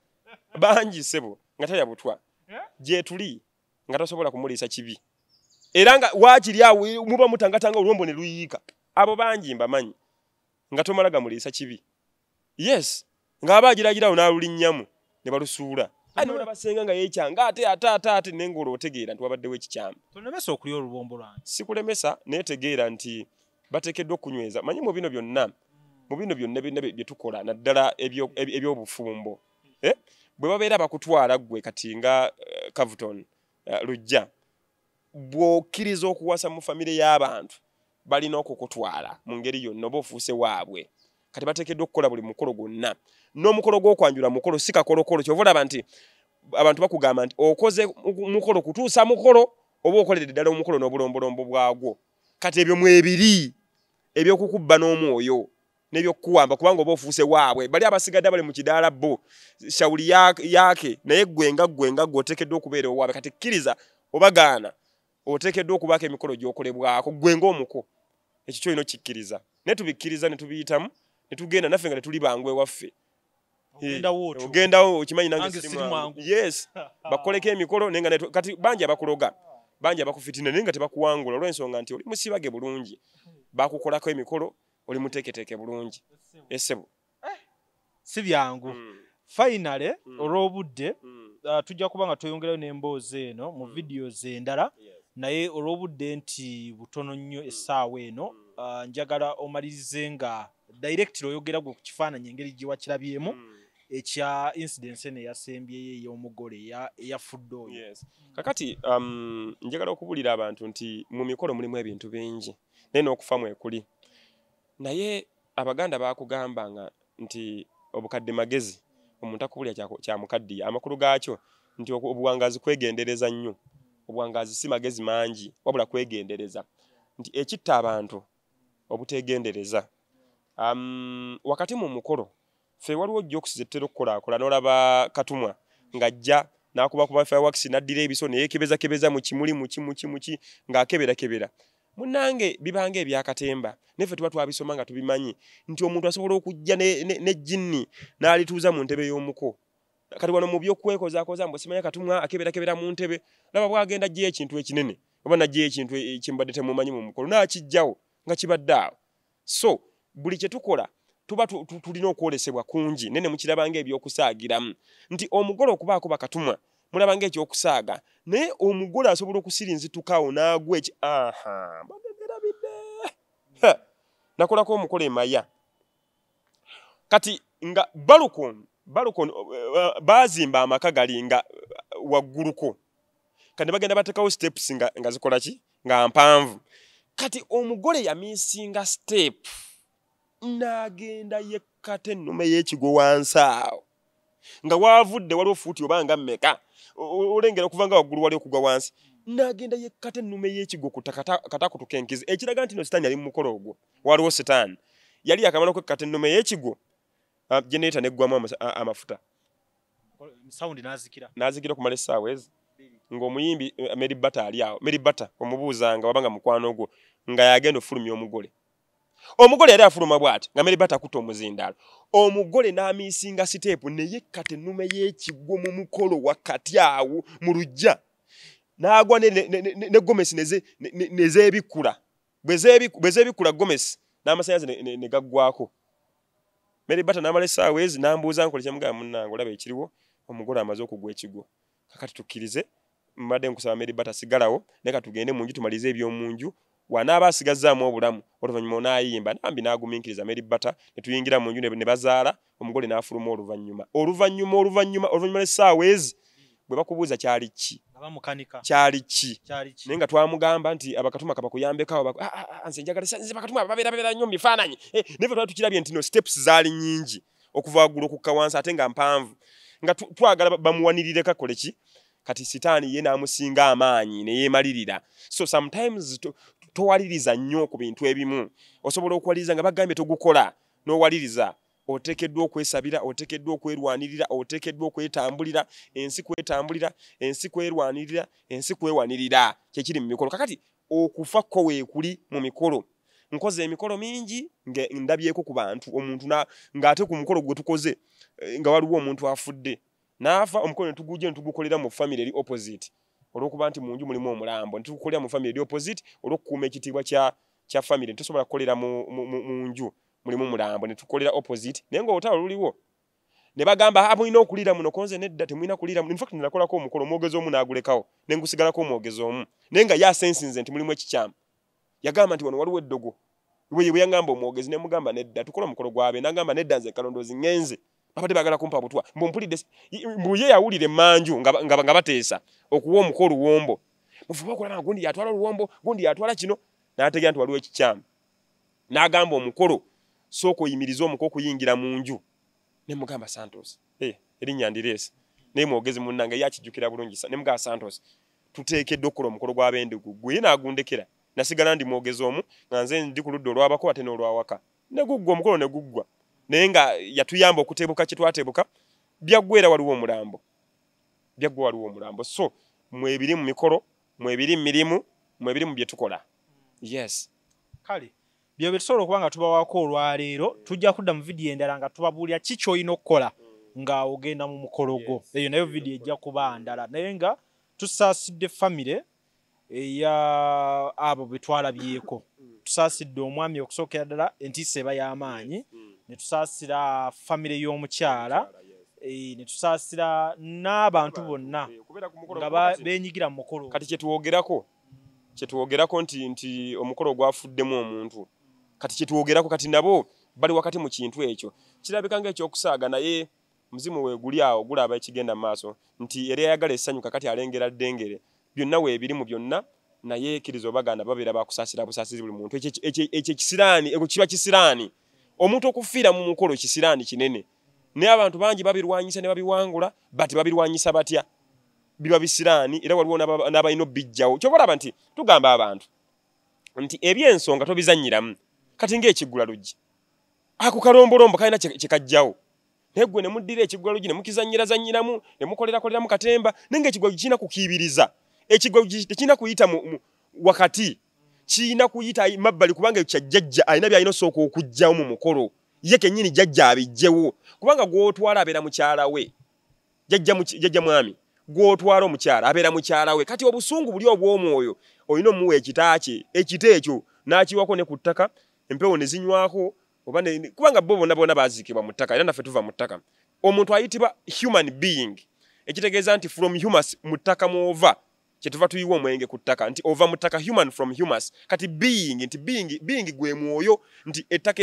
banji sebo nga tali abutwa je eh? tuli nga tosobola kumulisa kibi era nga wakiri awo eh, muba mutangatanga olwombo ne luyiika abo banji mbamanyi nga tomalaga mulisa kibi yes nga abagiragirawo n'alulinnyamu ne balusuula anona basenga nga yekyanga ate ate ate ate nengolo otegeera nti wabaddewo ekikyamu tolemesa okulya olubombo lwange sikulemesa neetegeera nti batekeddwa okunyweza manyi mu bino byonna mu bino byonna byonna bye tukola naddala ebyobufumbo eh? bwe babeera bakutwala ggwe kati nga eh, cavuton eh, lujja bw'okkiriza okuwasa mu famire y'abantu balina okukutwala mu ngeri yonna oba ofuuse waabwe kati bateekeddwa okukola buli mukolo gwonna n'omukolo gw'okwanjula mukolo si kakolokolo kyova olaba nti abantu bakugamba nti okoze mukolo kutuusa mukolo oba okoledde ddala omukolo n'obulombolombo bwagwo kati ebyo mwebiri ebyokukubba n'omwoyo n'ebyokuwamba kubanga oba ofuuse waabwe bali abasigadde bali mu kidaala bo shawuli yaake naye gwenga gwenga gwoteekeddwa okubeera owaabwe kati kkiriza obagaana oteekeddwa okubaako emikolo gyokolebwako gwenga omuko ekyo kyolina okikkiriza naye tubikkiriza ne tubiyitamu ne tugenda naffe nga ne tuli bangu ewaffe ogendawo okimanyi nangeyes bakoleko emikolo nayekati bangi abakuloga bangi abakufitina naye nga tebakuwangula olwensonga nti oli musibage bulungi bakukolako emikolo oli muteeketeeke bulungi essebo eh, si byangu hmm. fainale hmm. olw'obudde hmm. Uh, tujja kuba nga tweyongerayo n'emboozi eno mu vidiyos endala naye olw'obudde nti butono nnyo essaawa eno uh, njagala omalirize nga dairectire oyogera gwe ku kifaananyi engeri gyewakirabyemu ekya incidenc eno eyasembyeyo ey'omugole eyafudde oyo kakati um, njagala okubuulira abantu nti mu mikolo mulimu ebintu bingi naye n'okufa mwekuli naye abaganda bakugamba nga nti obukadde magezi omuntu akubulya kyamukaddiya amakulu gaakyo nti obuwangazi kwegendereza nnyo obuwangazi si magezi mangi wabula kwegendereza nti ekitta abantu obutegendereza um, wakati mu mukolo fe waliwo jokes zetutera okukolaakola n'olaba katumwa ngajja nakubakuba fireworks naddira ebiso naye kebeza kebeza mukimuli muki muki muki ngaakeberakebera munange bibanga ebyakatemba nefe tuba twabisoma nga tubimanyi nti omuntu asobola okujja nejinni ne, n'alituuza mu ntebe y'omuko kati wano mu byokwekozakozambu simanya katumwa akeberakebera mu ntebe laba bwagenda gy ekintu ekinene oba nagy ekintu e, kyembadde temumanyi mu mukolo naakijjawo nga kibadde awo so buli kye tukola tuba tulina okwolesebwa kungi nene mukirabanga ebyokusaagiramu nti omugole okubaako bakatumwa mulaba ngaekyokusaaga naye omugole asobola okusirinzitukawo nagwa eki aha bagegera bidde nakolako omukola emaya kati nga balukon balukon eh, eh, bazimba amaka gali nga eh, wagguluko kati bagenda batekawo steps nga, nga zikola ki nga mpanvu kati omugole yamisinga step nagenda yekkate ennume y'ekigo wansi awo nga wavudde waliwo fuuti obanga mmeka olengera okuva nga waggulu wali okugwa wansi nagenda yekkata ennume y'ekigokuta katakutuka enkizi ekiraga nti no sitaani yali mumukolo ogwo waliwo sitaani yali akamala okwekkata ennume y'ekigo geneeta neggwamu amafuta nazikira okumala essaawa ezi ngaomuyimbi eh, meri bata ali awo meri bata omubuuzanga wabanga mukwano ogwo nga yagenda ofulumya omugole omugole yali afuluma bwati nga meriba takuta omuzindalo omugole n'amiisinga siteepu naye kati ennume y'ekigwo mu mukolo wakati awo mu lujja n'agwa ne gomesi nez'ebikula bwe z'ebikula gomesi n'amasanyazi ne gaggwako meribata n'amala essaawa ezi n'ambuuza nkole kyamugaba munnange olaba ekiriwo omugole amaze okugwa ekigwo kakati tukkirize mbadde nkusaba meribata sigalawo naye katugende mu nju tumalize eby'omunju wanaba sigazzaamu obulamu oluvannyuma onaayimba nambi naagumiikiriza mary batter ne tuyingira mu nju ne bazaala omugole n'afuluma oluvannyuma oluvannyuma oluvannyuma oluvannyuma n'essaawa ezi bwe bakubuuza kyali ki kyali ki naye nga twamugamba nti abakatuma ka bakuyambekawo ah, ah, ah, nze njagalanze bakatuma babeerabeera nnyo mubifaananyi eh, naye twali tukirabye nti no steps zaali nnyingi okuva wagula okukka wansi ate nga mpanvu nga twagala bamuwanirire kakole ki kati sitaani ye n'amusinga amaanyi neyeemalirira so sometimes towaliriza nnyo ku bintu ebimu osobola okuwaliriza nga bagambye togukola n'owaliriza oteekeddwa okwesabira oteekeddwa okwerwanirira oteekeddwa okwetambulira ensi kwetambulira ensi kwerwanirira ensi kwewanirira kyekiri mu mikolo kakati okufa ko weekuli mu mikolo nkoze emikolo mingi ndabyeko ku bantu omuntu ng'ate ku mukolo gwe tukoze eh, nga waliwo omuntu afudde naafa omukolo netugujje netugukolera mu family eri opposite olw'okuba nti munju mulimu omulambo ntitukolera mu famiry eri opposite olw'okukuuma ekitiibwa kya, kya famiry ntitusobola kukolera mu, mu, mu nju mulimu omulambo netukolera opposite naye ngaolutalo luliwo ne bagamba ah, mulina okuliira muno konze nedda temulina kuliira muno infact nakolako omukolo omwogezi omu n'agulekawo ne ngusigalako omwogezi omu naye nga yasensinze nti mulimu ekikyamu yagamba nti wano waliwo eddogo bwe yangamba omwogezi nemugamba nedda tukola omukolo gwabe nagamba nedda nze kalondoozi ŋŋenze abadde baagala kumpa butwa mbumpulidde mbu ye yawulira emmanju nga bateesa okuwa omuko oluwombo mufube okulaba nga gundi yatwala oluwombo gundi yatwala kino n'ategera nti waliwo ekikyamu n'agamba omukolo sooka oyimiriza omuko okuyingira mu nju ne mugamba santos eh, erinnya ndireesa naye mwogezi munnanga ye akijjukira bulungi ne mugamba santos tuteekeddwa okukola omukolo gw'abendigu gweye n'agundekera nasigala ndi mwogezi omu nga nze ndi ku ludda olwabako ate n'olwawaka neguggwa omukolo ne guggwa naye nga yatuyamba okutebuka kyetwatebuka byaggwera waliwo omulambo byaggwa waliwo omulambo so mwebiri mu mikolo mwebiri mu mirimu mwebiri mu byetukola yes kale byo byetusobola okuba nga tubawako olwaleero tujja kudda mu vidiyo endala nga tubabuulira ki kyolina okukola nga ogenda mu mukolo gwo eyo nayo vidiyo ejja kuba ndala naye nga tusaasidde famire eya abo betwalabyeko mm. tusaasidde omwami okusookera ddala entiisa eba y'amaanyi mm. ne tusaasira famire y'omukyala eh, ne tusaasira n'abantu bonna eh, nga benyigira mu mukolo kati kyetuwogerako kyetuwogerako nti nti omukolo gwafuddemu omuntu kati kyetuwogerako kati nabo bali wakati mu kintu ekyo kirabika ngaekyokusaaga naye muzimu weguli awo gulaba ekigenda mu maaso nti era yayagala essanyu kakati alengera ddengere byonna webiri mu byonna naye kirizo baganda babira bakusasira busasizi buli muntu eche kisirani eko kiba kisirani omuntu okufiira mu mukolo kisirani kinene ne abantu bangi babirwanyisa ne babiwangula bati babirwanyisa batya biba bisirani era waliwo n'abalina obijjawo kyobalaba nti tugamba abantu nti ebyensonga tobizanyiramu kati ng'ekiggula luggi ako kalombolombo kalina kyekajjawo naye gwe ne muddira ekiggula luggi ne mukizanyirazanyiramu ne mukolerakoleramu katemba naye ng'ekiggula luggi kirina kukiibiriza ekigo kiina kuyita mu, mu, wakati kiina kuyita mabbali kubanga kya jjajja alina byalina osooka okugjawo mu mukolo ye kenyini jjajja abijjewo kubanga gwotwala abeera mukyala we jjajja mwami gwotwala omukyala abeera mukyala we kati obusungu buli obwomwoyo olina omuwa ekitaakye ekita ekyo n'akiwako ne ku ttaka empewo ne zinywako kubanga bo bonna bonna baziikibwa mu ttaka era naffe tuva mu ttaka omuntu ayitibwa human being ekitegeeza nti from humas mu ttaka mwova kyetuva tuyiwa omwenge ku ttaka nti ova mu ttaka human from humas kati being nti being, being gwe mwoyo nti ettaka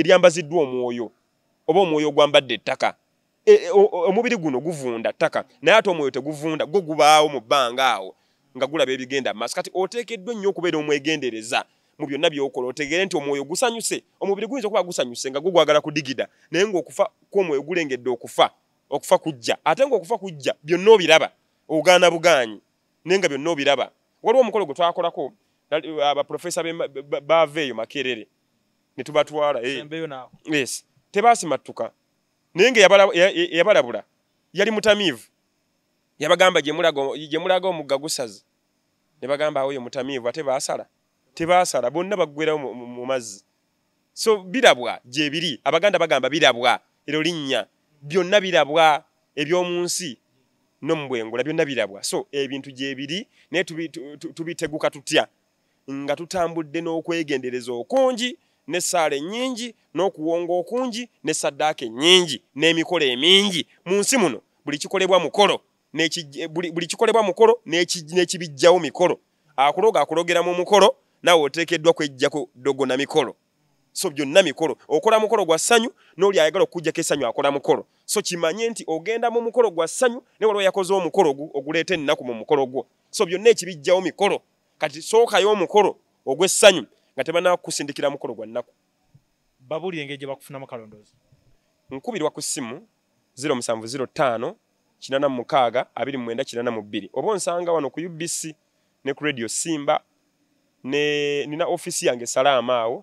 eryambaziddwa omwoyo oba omwoyo ogwambadde ettaka e, e, omubiri guno guvunda ttaka naye ate omwoyo teguvunda gwo gubaawo mu bbanga awo nga gulaba ebigenda maaso kati oteekeddwa nnyo okubeera omwegendereza mu byonna byokola otegere nti omwoyo gusanyuse omubiri guyinza okuba gusanyuse nga gugwagala kudigida naye ngaokufa kwomwoyo gulengedde okufa okufa kujja ate ngaokufa kujja byonna obiraba ogaana buganyi nenga byonna obiraba waliwo omukolo gwe twakolako uh, abaprofesa baveeyo makerere netubatwala eh. yes tebasimattuka naye nga eyabalabula yali mutamiivu yabagamba gye mulaga omugga gusaze ne bagamba awoyo mutamiivu ate baasala tebaasala bonna baggwerawo mu mazzi so birabwa gyebiri abaganda bagamba birabwa ero linnya byonna birabwa eby'omu nsi nombwengula byonna birabwa so ebintu gyebiri naye tubiteguka tubi tutya nga tutambudde n'okwegendereza okungi nesaala ennyingi n'okuwonga okungi ne saddaaka ennyingi n'emikolo emingi mu nsi muno buli kikolebwa mukolo buli kikolebwa mukolo n'ekibijjawo mikolo akuloga akulogera mu mukolo naawe oteekeddwa kwejjako dogona mikolo so byonna mikolo okola mukolo gwa ssanyu n'oli ayagala okujjako essanyu akola mukolo so kimanye nti ogenda mu mukolo gwa ssanyu ne waliwo yakoze omukolo gu oguleeta ennaku mu mukolo gwo so byonna ekibijjawo mikolo kati sookayo omukolo ogw'essanyu nga tebanakusindikira mukolo gwa nnaku babuli engeri gye bakufunamu kalondoozi nkubirwa ku ssimu 0705 oba onsanga wano ku ubc ne ku radio simba ne nina ofisi yange salaama awo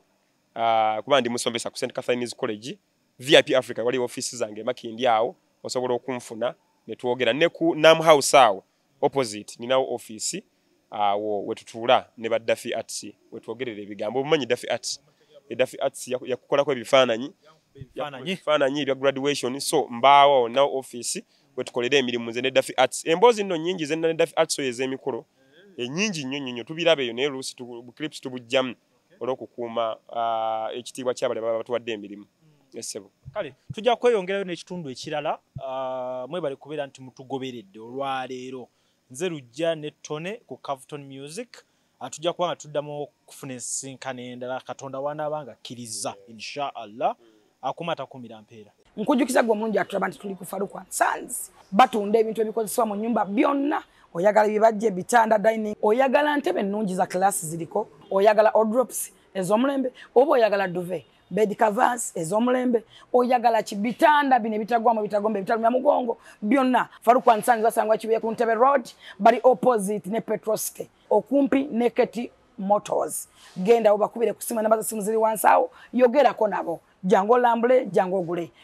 uh, kuba ndi musomesa ku st catharines college VIP Africa wali ofisi zange makindi awo osobola okunfuna netuogera ne ku Nam House awo opposite ni nawo ofisi awo wetutula ne baddafi Arts wetuogerere ebigambo bumanyi Daffy Arts e Daffy Arts yakukola ko ebifananyi ebifananyi bya graduation so mbawo na ofisi wetukolera emirimu ze ne Daffy Arts embozi nno nyingi ze ne Daffy Arts oyeze emikolo e nyingi nnyo nnyo tubirabe yo ne Rusi tu clips tubujam olokukuuma uh, ekitiibwa kyabale baba batuwadde emirimu yesebo kale tujja kweyongerayo n'ekitundu ekirala uh, mwebale kubeera nti mutugoberedde olwaleero nze lujja nettone ku cavton music tujja kuba nga tuddamu okufuna ensinkano endala katonda wanaaba nga kkiriza insha allah akumatakumira mpeera nkujukiza gwe omulungi atulaba nti tuli kufa lukwa nsanzi batunda ebintu ebikozesebwa mu nyumba byonna oyagala ebibajja ebitanda dining oyagala ntebe ennungi za kilasi ziriko oyagala odrops ez'omulembe oba oyagala duve bed covers ez'omulembe oyagala ki bitanda bino ebitagwamu bitagombe bitalumya mugongo byonna faruku ansani zasangwa kibuye ku ntebe road bali opposite ne petroske okumpi ne keti motors genda obakubire kusima namba za simu ziri wansi awo yogerako nabo jangu olambule jangu ogule